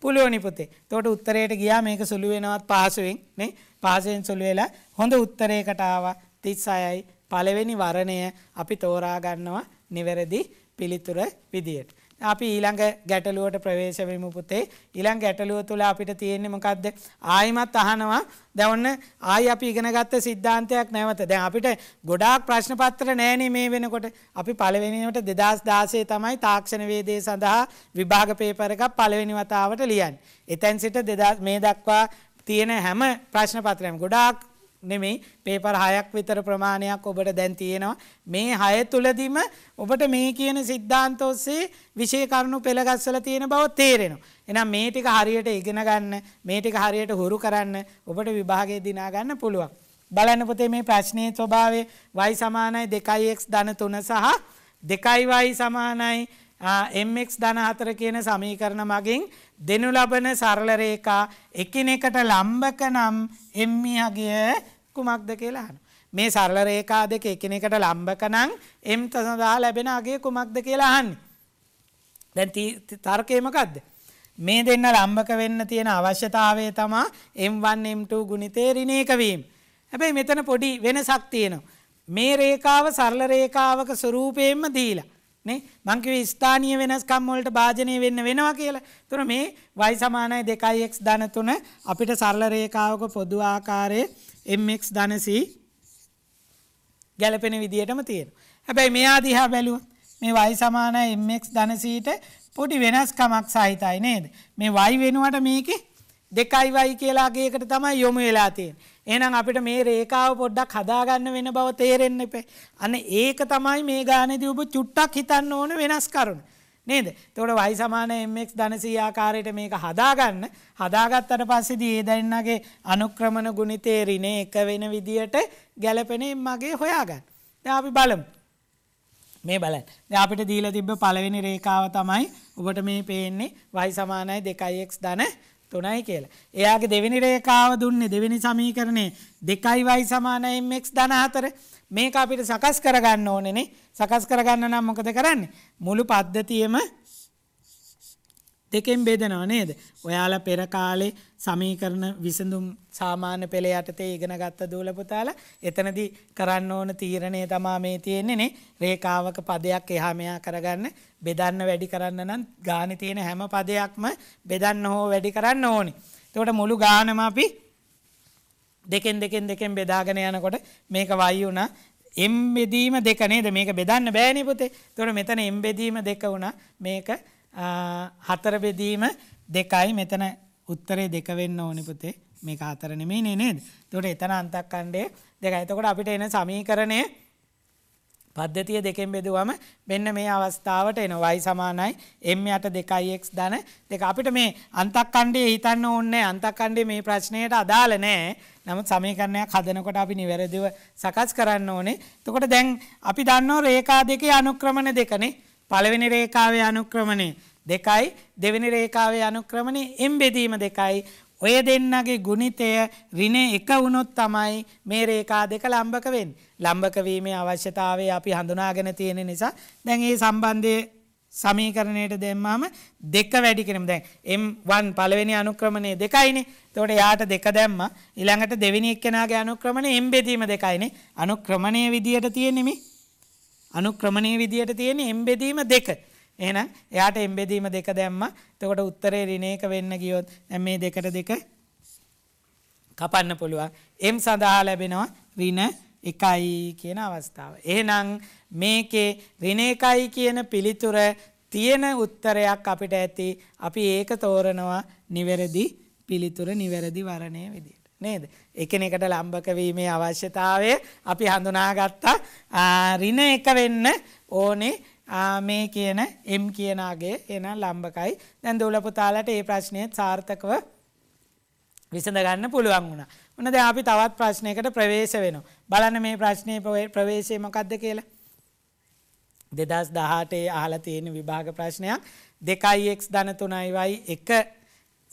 පුළුවනි පුතේ. එතකොට උත්තරයට ගියා මේක සුළු වෙනවත් පහසුවෙන් නේ. පහසෙන් සුළු වෙලා හොඳ උත්තරයකට ආවා 36යි. පළවෙනි වරණය අපි තෝරා ගන්නවා නිවැරදි පිළිතුර විදියට. අපි ඊළඟ ගැටලුවට ප්‍රවේශ වෙමු පුතේ. ඊළඟ ගැටලුව තුල අපිට තියෙන්නේ මොකද්ද? ආයිමත් අහනවා. දැන් ඔන්න ආයි අපි ඉගෙනගත්ත સિદ્ધාන්තයක් නැවත. දැන් අපිට ගොඩාක් ප්‍රශ්න පත්‍ර නැහැනේ මේ වෙනකොට. අපි පළවෙනිවට 2016 තමයි තාක්ෂණ වේදේ සඳහා විභාග පේපර් එකක් පළවෙනි වතාවට ලියන්නේ. එතෙන් සිට මේ දක්වා තියෙන හැම ප්‍රශ්න පත්‍රයක්ම ගොඩාක් නෙමෙයි පේපර් 6ක් විතර ප්‍රමාණයක් ඔබට දැන් තියෙනවා මේ 6 තුලදීම ඔබට මේ කියන સિદ્ધාන්ත ඔස්සේ විශේෂ කරුණු පෙළගස්සලා තියෙන බව තේරෙනවා එහෙනම් මේ ටික හරියට ඉගෙන ගන්න මේ ටික හරියට හුරු කරන්න ඔබට විභාගයේ දිනා ගන්න පුළුවන් බලන්න පුතේ මේ ප්‍රශ්නයේ ස්වභාවය y 2x 3 සහ 2y සමානයි mx ධන 4 කියන සමීකරණ මගින් දෙනු ලබන සරල රේඛා එකිනෙකට ලම්බක නම් m යගේ කුමක්ද කියලා අහනවා. මේ සරල රේඛා දෙක එකිනෙකට ලම්බක නම් m සඳහා ලැබෙන අගය කුමක්ද කියලා අහන්නේ. දැන් තර්කය මොකද්ද? මේ දෙන්න ලම්බක වෙන්න තියෙන අවශ්‍යතාවය තමයි m1 m2 ගුණිතේ ඍණේක වීම. හැබැයි මෙතන පොඩි වෙනසක් තියෙනවා. මේ රේඛාව සරල රේඛාවක ස්වරූපයෙන්ම දීලා නේ මං කිව්වේ ස්ථානීය වෙනස්කම් වලට භාජනය වෙන්න වෙනවා කියලා. ඒතර මේ y 2x ධන 3 අපිට සරල රේඛාවක පොදු ආකාරයේ MX ධනසී ගැලපෙන විදිහටම තියෙනවා. හැබැයි මෙයා දිහා බැලුවොත් මේ y සමානයි MX ධනසීට පොඩි වෙනස්කමක් සහිතයි නේද? මේ y වෙනුවට මේකේ 2y කියලා අගයකට තමයි යොමු වෙලා තියෙන්නේ. එහෙනම් අපිට මේ රේඛාව පොඩ්ඩක් හදාගන්න වෙන බව තේරෙන්න ඉපේ. අන්න ඒක තමයි මේ ගානේදී ඔබ චුට්ටක් හිතන්න ඕන වෙනස් කරුණ. නේද? එතකොට y mx ධන 100 ආකාරයට මේක හදාගන්න. හදාගත්තට පස්සේදී ඒ දෙන්නගේ අනුක්‍රමන ගුණිතේ ඍණේ එක වෙන විදියට ගැලපෙන මගේ හොයාගන්න. දැන් අපි බලමු. මේ බලන්න. දැන් අපිට දීලා තිබ්බ පළවෙනි රේඛාව තමයි ඔබට මේ පේන්නේ y 2x ධන 3යි කියලා. එයාගේ දෙවෙනි රේඛාව දුන්නේ දෙවෙනි සමීකරණේ 2y mx ධන 4. මේක අපිට සකස් කරගන්න ඕනෙනේ සකස් කරගන්න නම් මොකද කරන්න මුළු පද්ධතියම දෙකෙන් බෙදනවා නේද ඔයාල පෙර කාලේ සමීකරණ විසඳුම් සාමාන්‍ය පෙළ යටතේ ඉගෙන ගත්ත දූලපුතාල එතනදී කරන්න ඕන තීරණය තමා මේ තියෙන්නේනේ රේඛාවක පදයක් එහා මෙහා කරගන්න බෙදන්න වැඩි කරන්න නම් ගානේ තියෙන හැම පදයක්ම බෙදන්න හෝ වැඩි කරන්න ඕනේ එතකොට මුළු ගානම අපි දෙකෙන් දෙකෙන් දෙකෙන් බෙදාගෙන යනකොට මේක වයි වුණා එම්බෙදීම දෙක නේද මේක බෙදන්න බෑනේ පුතේ. ඒතකොට මෙතන එම්බෙදීම දෙක වුණා. මේක හතර බෙදීම දෙකයි මෙතන උත්තරේ දෙක වෙන්න ඕනේ පුතේ. මේක හතර නෙමෙයිනේ නේද? ඒතකොට එතන අන්තක්ඛණ්ඩය දෙකයි. එතකොට අපිට එන සමීකරණය පද්ධතිය දෙකෙන් බෙදුවම මෙන්න මේ අවස්ථාවට එනවා y සමානයි m යට 2x ධන දෙක අපිට මේ අන්තක්ඛණ්ඩයේ හිතන්න ඕනේ අන්තක්ඛණ්ඩයේ මේ ප්‍රශ්නයට අදාළ නැහැ නමුත් සමීකරණයක් හදනකොට අපි නිවැරදිව සකස් කරන්න ඕනේ එතකොට දැන් අපි දන්නවා රේඛා දෙකේ අනුක්‍රමණ දෙකනේ පළවෙනි රේඛාවේ අනුක්‍රමණය 2යි දෙවෙනි රේඛාවේ අනුක්‍රමණය m බෙදීම 2යි ඔය දෙන්නගේ ගුණිතය ඍණ එක වුණොත් තමයි මේ රේඛා දෙක ලම්බක වෙන්නේ. ලම්බක වීමේ අවශ්‍යතාවය අපි හඳුනාගෙන තියෙන නිසා දැන් මේ සම්බන්ධය සමීකරණයට දැම්මම දෙක වැඩි කරමු. දැන් M1 පළවෙනි අනුක්‍රමණය දෙකයිනේ. එතකොට යාට දෙක දැම්මා. ඊළඟට දෙවෙනි එක්කෙනාගේ අනුක්‍රමණය M බෙදීම දෙකයිනේ. අනුක්‍රමණයේ විදියට තියෙන්නේ මේ. අනුක්‍රමණයේ විදියට තියෙන්නේ M බෙදීම දෙක. එහෙනම් එයාට එම්බෙදීම දෙක දැම්ම. එතකොට උත්තරේ ඍණේක වෙන්න ගියොත් දැන් මේ දෙකට දෙක කපන්න පුළුවන්. m සඳහා ලැබෙනවා ඍණ 1යි කියන අවස්ථාව. එහෙනම් මේකේ ඍණ 1යි කියන පිළිතුර තියෙන උත්තරයක් අපිට ඇති. අපි ඒක තෝරනවා නිවැරදි පිළිතුර නිවැරදි වරණය විදිහට. නේද? එකිනෙකට ලම්බක වීමේ අවශ්‍යතාවය අපි හඳුනාගත්තා. ඍණ 1 වෙන්න ඕනේ මේ කියන එම් කියනාගේ එන ලම්බකයි දැන් දූලපුතාලට ඒ ප්‍රශ්නය සාර්ථකව විසඳගන්න පුළුවන් වුණා. මොනද අපි තවත් ප්‍රශ්නයකට ප්‍රවේශ වෙනවා. බලන්න මේ ප්‍රශ්නේ ප්‍රවේශය මොකද්ද කියලා. 2018 අහලා තියෙන විභාග ප්‍රශ්නයක් 2x 3y 1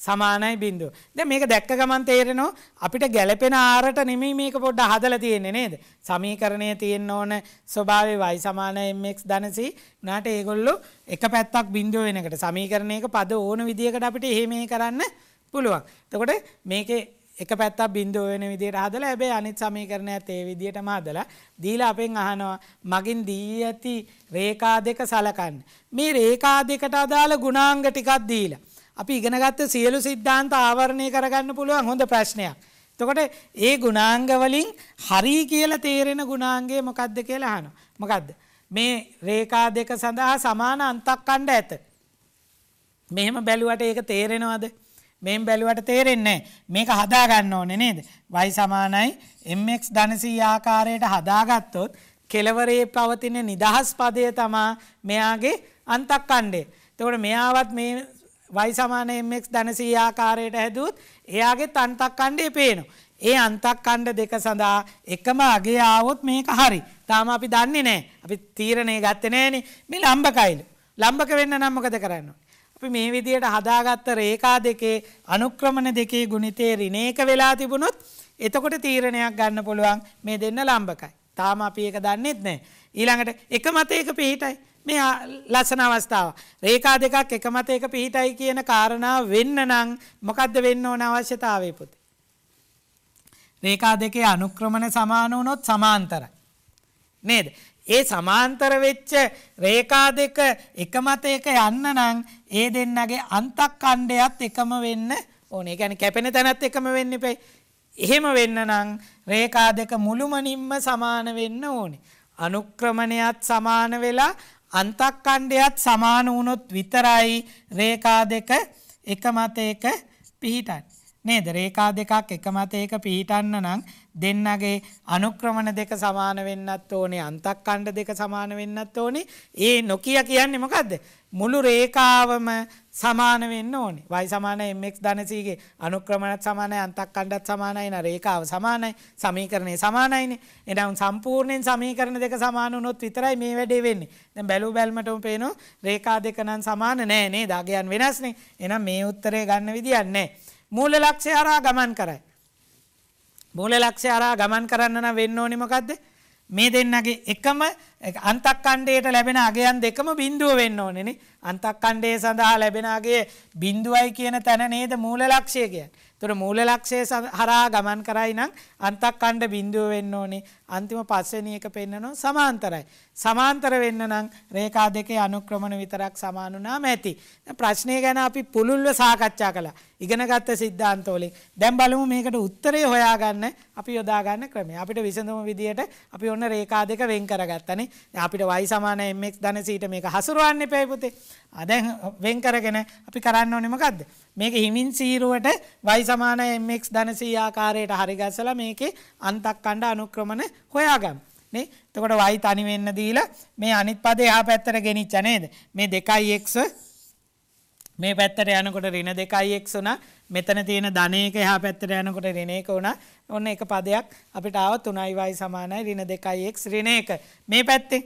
සමානයි බින්දුව. දැන් මේක දැක්ක ගමන් තේරෙනවා අපිට ගැළපෙන ආරට නෙමෙයි මේක පොඩ්ඩ හදලා තියෙන්නේ නේද? සමීකරණයේ තියෙන්න ඕන ස්වභාවය y mx ධන c. උනාට ඒගොල්ලෝ එක පැත්තක් බින්දුව වෙනකට සමීකරණයක පද ඕන විදියකට අපිට එහෙ මේ කරන්න පුළුවන්. එතකොට මේකේ එක පැත්තක් බින්දුව වෙන විදියට හදලා හැබැයි අනිත් සමීකරණයත් ඒ විදියටම හදලා දීලා අපෙන් අහනවා මගින් දී ඇති රේඛා දෙක සලකන්න. මේ රේඛා දෙකට අදාළ ගුණාංග ටිකක් දීලා අපි ඉගෙනගත්ත සියලු સિદ્ધාන්ත ආවරණය කරගන්න පුළුවන් හොඳ ප්‍රශ්නයක්. එතකොට ඒ ගුණාංග වලින් හරි කියලා තේරෙන ගුණාංගය මොකද්ද කියලා අහනවා. මොකද්ද? මේ රේඛා දෙක සඳහා සමාන අන්තක්කණ්ඩ ඇත. මෙහෙම බැලුවට ඒක තේරෙනවද? මෙහෙම බැලුවට තේරෙන්නේ මේක හදා ගන්න ඕනේ නේද? y සමානයි mx ධන 100 ආකාරයට හදාගත්තොත් කෙලවරේ පවතින නිදහස් පදය තමයි මෙයාගේ අන්තක්කණ්ඩය. එතකොට මෙයාවත් මේ y සමාන mx ධන 100 ආකාරයට හැදුවොත් එයාගේ තන්තක් ඛණ්ඩය පේනවා. ඒ අන්තක් ඛණ්ඩ දෙක සඳහා එකම අගය આવොත් මේක හරි. තාම අපි දන්නේ නැහැ. අපි තීරණය ගත්තේ නැහනේ. මේ ලම්බකයිල. ලම්බක වෙන්න නම් මොකද කරන්න අපි මේ විදියට හදාගත්ත රේඛා දෙකේ අනුක්‍රමණ දෙකේ ගුණිතේ ඍණේක වෙලා තිබුණොත් එතකොට තීරණයක් ගන්න පුළුවන් මේ දෙන්න ලම්බකයි. තාම අපි ඒක දන්නේත් නැහැ. ඊළඟට එක මතයක පිහිටයි. මේ ලස්සන අවස්ථාව. රේකා දෙකක් එකමත එක පිහිටයි කියන කාරණාව වෙන්න නම් මොකද්ද වෙන්න ඕන අවශ්‍යතාවය පුතේ? රේකා දෙකේ අනුක්‍රමණ සමාන වුණොත් සමාන්තරයි. නේද? ඒ සමාන්තර වෙච්ච රේකා දෙක එකමත එක යන්න නම් ඒ දෙන්නගේ අන්තක්ඛණ්ඩයත් එකම වෙන්න ඕනේ. ඒ කියන්නේ කැපෙන තැනත් එකම වෙන්න ඉපයි. එහෙම වෙන්න නම් රේකා දෙක මුළුමනින්ම සමාන වෙන්න ඕනේ. අනුක්‍රමණයත් සමාන වෙලා අන්තක්කණ්ඩයත් සමාන වුණොත් විතරයි රේකා දෙක එක මතයක පිහිටන්. නේද රේකා දෙකක් එක මතයක පිහිටන්න නම් දෙන්නගේ අනුක්‍රමණ දෙක සමාන වෙන්නත් ඕනේ අන්තක්කණ්ඩ දෙක සමාන වෙන්නත් ඕනේ ඒ නොකිය කියන්නේ මොකද්ද මුළු රේඛාවම සමාන වෙන්න ඕනේ y සමානයි mx ධනසීගේ අනුක්‍රමණත් සමානයි අන්තක්කණ්ඩත් සමානයි න රේඛාව සමානයි සමීකරණය සමානයිනේ එහෙනම් සම්පූර්ණයෙන් සමීකරණ දෙක සමාන වුණොත් විතරයි මේ වැඩේ වෙන්නේ දැන් බැලු බැලමටම පේනවා රේඛා දෙක නම් සමාන නෑ නේද අගයන් වෙනස්නේ එහෙනම් මේ උත්තරේ ගන්න විදියක් නෑ මූල ලක්ෂය හරහා ගමන් කරයි බෝල ලක්ෂය අරා ගමන් කරන්න නම් වෙන්න ඕනේ මොකද්ද? මේ දෙන්නගේ එකම අන්තක්කණ්ඩයට ලැබෙන අගයන් දෙකම බිඳුව වෙන්න ඕනෙනි අන්තක්කණ්ඩේ සඳහා ලැබෙනගේ බිඳුවයි කියන තැන නේද මූලලක්ෂය කියන්. තුර මූලලක්ෂය හරා ගමන් කරයි නම් අන්තක්කණ්ඩ බිඳුව වෙන්න ඕනේ අන්තිම පස්සනියක පෙන්න්නනො සමාන්තරයි. සමාන්තර වෙන්න නම් රේකා දෙකේ අනුක්‍රමණ විතරක් සමානුනාම ඇති. ප්‍රශ්නය ගැන අපි පුළුල්ව සාකච්ඡා කළ ඉගෙනගත්ත සිද්ධාන්තෝලින් දැම් බලමු මේකට උත්තරේ හොයාගන්න අපි යොදාගන්න ක්‍රමේ අපිට විසඳම විදියට අපි ඔන්න රේකා දෙක වෙන් කරගත්තන අපිට y සමාන mx ධන සීට මේක හසුරවන්න එපයි පුතේ. ආ දැන් වෙන් කරගෙන අපි කරන්න ඕනේ මොකද්ද? මේක හිමින් සීරුවට y සමාන mx ධන සී ආකාරයට හරි ගස්සලා මේකේ අන්තක් ඛණ්ඩ අනුක්‍රමන හොයාගමු. නේ එතකොට y තනි වෙන්න දීලා මේ අනිත් පදේ එහා පැත්තට ගෙනිච්චා නේද මේ 2x මේ පැත්තට යනකොට ඍණ 2x උනා මෙතන තියෙන ධනේක එහා පැත්තට යනකොට ඍණේක වුණා. ඔන්න එක පදයක් අපිට ආව 3y සමානයි ඍණ 2x ඍණේක. මේ පැත්තේ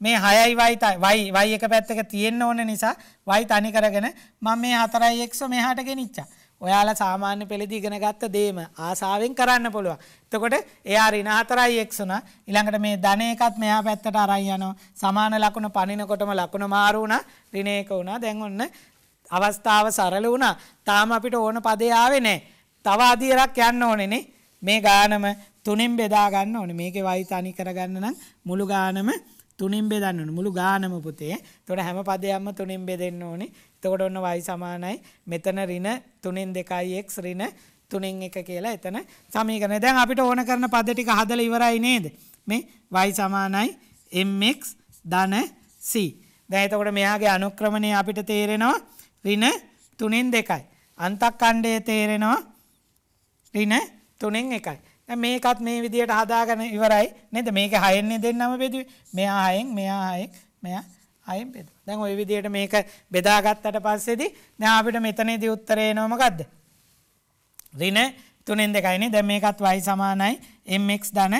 මේ 6y y y එක පැත්තක තියෙන්න ඕන නිසා y තනි කරගෙන මම මේ 4x මෙහාට ගෙනිච්චා. ඔයාලා සාමාන්‍ය පෙළේදී ඉගෙන ගත්ත දේම ආසාවෙන් කරන්න පුළුවන්. එතකොට එයා ඍණ 4x උනා. ඊළඟට මේ ධන එකත් මෙහා පැත්තට අරන් යනවා. සමාන ලකුණ පනිනකොටම ලකුණ මාරු වුණා. ඍණේක වුණා. දැන් ඔන්න අවස්ථාව සරල වුණා. තාම අපිට ඕන පදේ ආවේ නැහැ. තව අදියරක් යන්න ඕනේනේ. මේ ගානම තුනෙන් බෙදා ගන්න ඕනේ. මේකේ වයි තනි කරගන්න නම් මුළු ගානම තුනින් බෙදන්න ඕනේ. මුළු ගානම පුතේ. එතකොට හැම පදයක්ම තුනින් බෙදෙන්න ඕනේ. එතකොට ඔන්න y සමානයි මෙතන ඍණ 3න් 2යි x ඍණ 3න් 1 කියලා එතන සමීකරණය. දැන් අපිට ඕන කරන පද ටික හදලා ඉවරයි නේද? මේ y සමානයි mx ධන c. දැන් එතකොට මෙයාගේ අනුක්‍රමණය අපිට තේරෙනවා. ඍණ 3න් 2යි. අන්තක්ඛණ්ඩය තේරෙනවා ඍණ 3න් 1යි. දැන් මේකත් මේ විදියට හදාගෙන ඉවරයි නේද? මේක 6න් දෙන්නම බෙදුවේ. මෙයා 6න්, මෙයා 6න්, මෙයා 6න් බෙදුවා. දැන් ওই විදියට මේක බෙදාගත්තට පස්සේදී දැන් අපිට මෙතනදී උත්තරේ එනවා මොකද්ද? ඍණ 3න් 2යි නේ. දැන් මේකත් y සමානයි mx ධන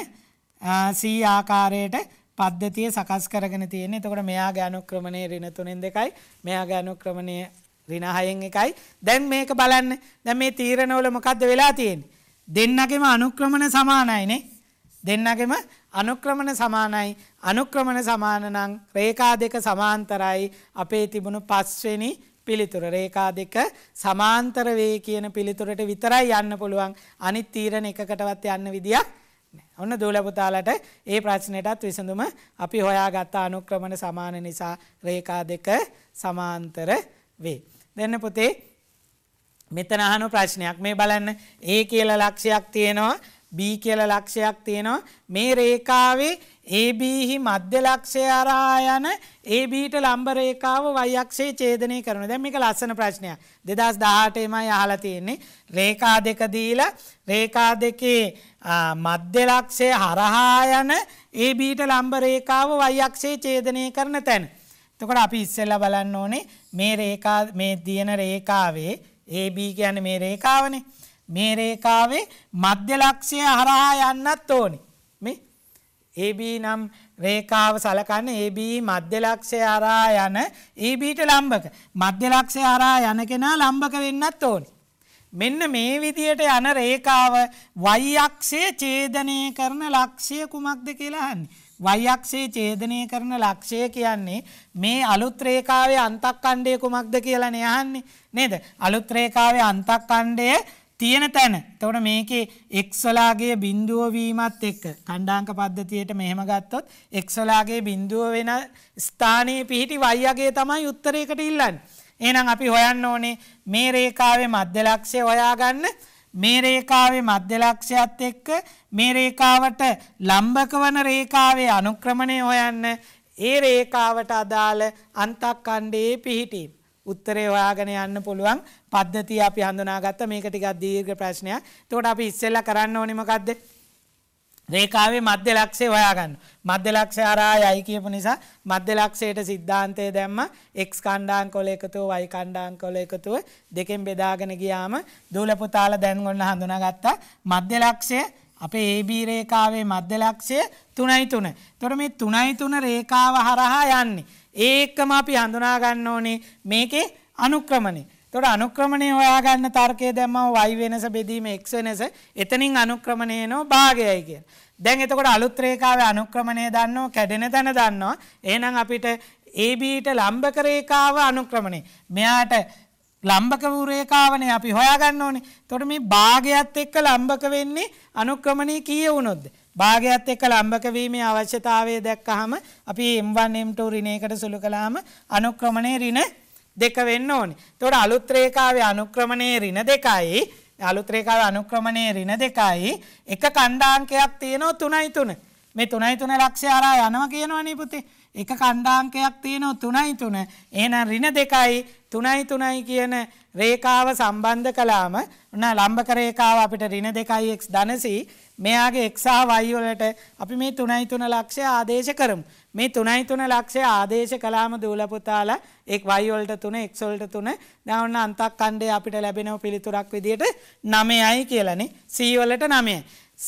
c ආකාරයට පද්ධතිය සකස් කරගෙන තියෙන්නේ. එතකොට මෙයාගේ අනුක්‍රමණය ඍණ 3න් 2යි. මෙයාගේ අනුක්‍රමණය ඍණ 6න් එකයි. දැන් මේක බලන්න. දැන් මේ තීරණවල මොකද්ද වෙලා තියෙන්නේ? දෙන්නගෙම අනුක්‍රමණ සමානයිනේ. දෙන්නගෙම අනුක්‍රමණ සමානයි. අනුක්‍රමණ සමාන නම් රේඛා දෙක සමාන්තරයි. අපේ තිබුණු පස්වෙනි පිළිතුර රේඛා දෙක සමාන්තර වේ කියන පිළිතුරට විතරයි යන්න පුළුවන්. අනිත් තීරණ එකකටවත් යන්න විදියක් ඔන්න දූල පුතාලට ඒ ප්‍රශ්නෙටත් විසඳුම අපි හොයාගත්ත අනුක්‍රමණ සමාන නිසා රේඛා දෙක සමාන්තර වේ. දෙන්න පුතේ මෙතන අහන ප්‍රශ්නයක් මේ බලන්න A කියලා ලක්ෂයක් තියෙනවා B කියලා ලක්ෂයක් තියෙනවා මේ රේඛාවේ AB හි මධ්‍ය ලක්ෂය හරහා යන AB ට ලම්බ රේඛාව y අක්ෂයේ ඡේදනය කරනවා. දැන් මේක ලස්සන ප්‍රශ්නයක්. 2018 එමය අහලා තියෙන්නේ. රේඛා දෙක දීලා රේඛා දෙකේ මධ්‍ය ලක්ෂය හරහා යන AB ට ලම්බ රේඛාව y අක්ෂයේ ඡේදනය කරන තැන. එතකොට අපි ඉස්සෙල්ලා බලන්න ඕනේ මේ රේකා මේ තියෙන රේකාවේ AB කියන්නේ මේ රේකාවනේ. මේ රේකාවේ මධ්‍ය ලක්ෂය හරහා යන්නත් ඕනේ. මේ AB නම් රේකාව සලකන්න AB මධ්‍ය ලක්ෂය හරහා යන EBට ලම්බක. මධ්‍ය ලක්ෂය හරහා යන කෙනා ලම්බක වෙන්නත් ඕනේ. මෙන්න මේ විදියට යන රේකාව y අක්ෂය ඡේදනය කරන ලක්ෂය කුමක්ද කියලා අහන්නේ. y අක්ෂයේ ඡේදනය කරන ලක්ෂය කියන්නේ මේ අලුත් රේඛාවේ අන්තක්ඛණ්ඩය කුමක්ද කියලානේ අහන්නේ නේද? අලුත් රේඛාවේ අන්තක්ඛණ්ඩය තියෙන තැන. එතකොට මේකේ x වලාගේ බිඳුව වීමත් එක්ක ඛණ්ඩාංක පද්ධතියට මෙහෙම ගත්තොත් x වලාගේ බිඳුව වෙන ස්ථානයේ පිහිටි y අගේ තමයි උත්තරයකට ඉල්ලන්නේ. එහෙනම් අපි හොයන්න ඕනේ මේ රේඛාවේ මධ්‍ය ලක්ෂය හොයාගන්න. මේ රේඛාවේ මධ්‍ය ලක්ෂයත් එක්ක මේ රේකාවට ලම්භක වන රේකාවේ අනුක්‍රමණය හොයන්න ඒ රේකාවට අදාළ අන්තක්කණ්ඩයේ පිහිටීම. උත්තරේ හොයාගෙන යන්න පුළුවන් පද්ධතිය අපි හඳුනාගත්ත මේක ටිකක් දීර්ඝ ප්‍රශ්නයක්. එතකොට අපි ඉස්සෙල්ලා කරන්න ඕනේ මොකද්ද? රේඛාවේ මධ්‍ය ලක්ෂය හොයාගන්න. මධ්‍ය ලක්ෂය හරහා යයි කියපු නිසා මධ්‍ය ලක්ෂයට සිද්ධාන්තය දැම්ම x ඛණ්ඩාංක වල එකතුව y ඛණ්ඩාංක වල එකතුව දෙකෙන් බෙදාගෙන ගියාම දූල පුතාලා දැන් ඔන්න හඳුනාගත්තා. මධ්‍ය ලක්ෂය අපේ AB රේඛාවේ මධ්‍ය ලක්ෂය 3යි 3. එතකොට මේ 3යි 3 රේඛාව හරහා යන්නේ. ඒකම අපි හඳුනා ගන්න ඕනේ මේකේ අනුක්‍රමණය. එතකොට අනුක්‍රමණය හොයාගන්න තර්කය දැම්මම y වෙනස බෙදීම x වෙනස එතනින් අනුක්‍රමණය එනවා භාගයයි කියන. දැන් එතකොට අලුත් රේඛාවේ අනුක්‍රමණය දන්නවා කැඩෙන තැන දන්නවා. එහෙනම් අපිට ABට ලම්බක රේඛාව අනුක්‍රමණය. මෙයාට ලම්භක වූ රේඛාවනේ අපි හොයාගන්න ඕනේ. එතකොට මේ භාගයත් එක්ක ලම්භක වෙන්නේ අනුක්‍රමණී කීය වුණොත්ද? භාගයත් එක්ක ලම්භක වීමේ අවශ්‍යතාවය දැක්කහම අපි m1 m2 ඍණ එකට සුළු කළාම අනුක්‍රමණේ ඍණ දෙක වෙන්න ඕනේ. එතකොට අලුත් රේඛාවේ අනුක්‍රමණේ ඍණ දෙකයි අලුත් රේඛාවේ අනුක්‍රමණේ ඍණ දෙකයි එක ඛණ්ඩාංකයක් තියෙනවා 3යි 3. මේ 3යි 3 ලක්ෂය හරහා යනවා කියනවනේ පුතේ. එක ඛණ්ඩාංකයක් තියෙනවා 3යි 3. එහෙනම් ඍණ දෙකයි තුනයි තුනයි කියන රේකාව සම්බන්ධ කලාම ඔන්න ලම්බක රේකාව අපිට ඍණ 2x ධනසී මෙයාගේ x හා y වලට අපි මේ 3යි 3 ලක්ෂය ආදේශ කරමු. මේ 3යි 3 ලක්ෂය ආදේශ කළාම දූල පුතාලා එක් y වලට 3 x වලට 3 දැන් ඔන්න අන්තක්ඛණ්ඩේ අපිට ලැබෙනව පිළිතුරක් විදියට 9යි කියලානේ. c වලට 9යි.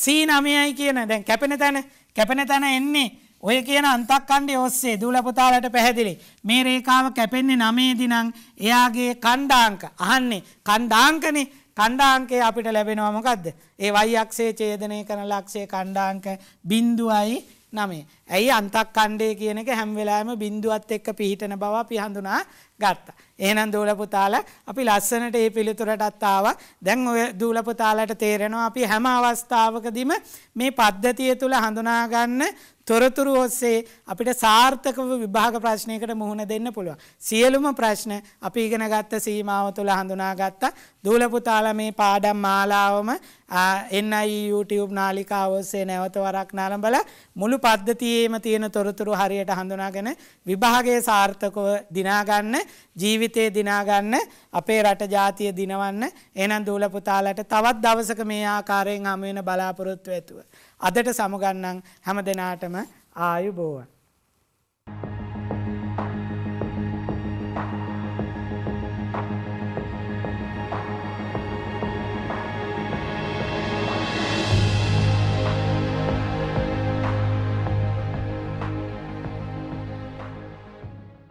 c 9යි කියන දැන් කැපෙන තැන කැපෙන තැන එන්නේ ඔය කියන අන්තක්කණ්ඩේ ඔස්සේ දූලපුතාලට පැහැදිලි. මේ රේකාව කැපෙන්නේ නමේදි නම් එයාගේ කණ්ඩාංක අහන්නේ කණ්ඩාංකනේ කණ්ඩාංකය අපිට ලැබෙනවා මොකද්ද? ඒ y අක්ෂයේ ඡේදනය කරන ලක්ෂයේ කණ්ඩාංක 0.9. ඇයි අන්තක්කණ්ඩේ කියන එක හැම වෙලාවෙම බිඳුවත් එක්ක පිහිටන බව අපි හඳුනා ගත්තා. එහෙනම් දූලපුතාල අපි ලස්සනට මේ පිළිතුරටත් ආවා. දැන් ඔය දූලපුතාලට තේරෙනවා අපි හැම අවස්ථාවකදීම මේ පද්ධතිය තුල හඳුනා ගන්න තොරතුරු ඔස්සේ අපිට සාර්ථකව විභාග ප්‍රශ්නයකට මුහුණ දෙන්න පුළුවන්. සියලුම ප්‍රශ්න අපි ඉගෙන ගත්ත සීමාව තුළ හඳුනාගත්ත දූලපුතාල මේ පාඩම් මාලාවම NI YouTube නාලිකාව ඔස්සේ නැවත වරක් නරඹලා මුළු පද්ධතියේම තියෙන තොරතුරු හරියට හඳුනාගෙන විභාගයේ සාර්ථකව දිනා ගන්න ජීවිතේ දිනා ගන්න අපේ රට ජාතිය දිනවන්න එහෙනම් දූලපුතාලට තවත් දවසක මේ ආකාරයෙන් හමු වෙන බලාපොරොත්තු ඇතුව අදට සමුගන්නම් හැම දෙනාටම ආයුබෝවන්.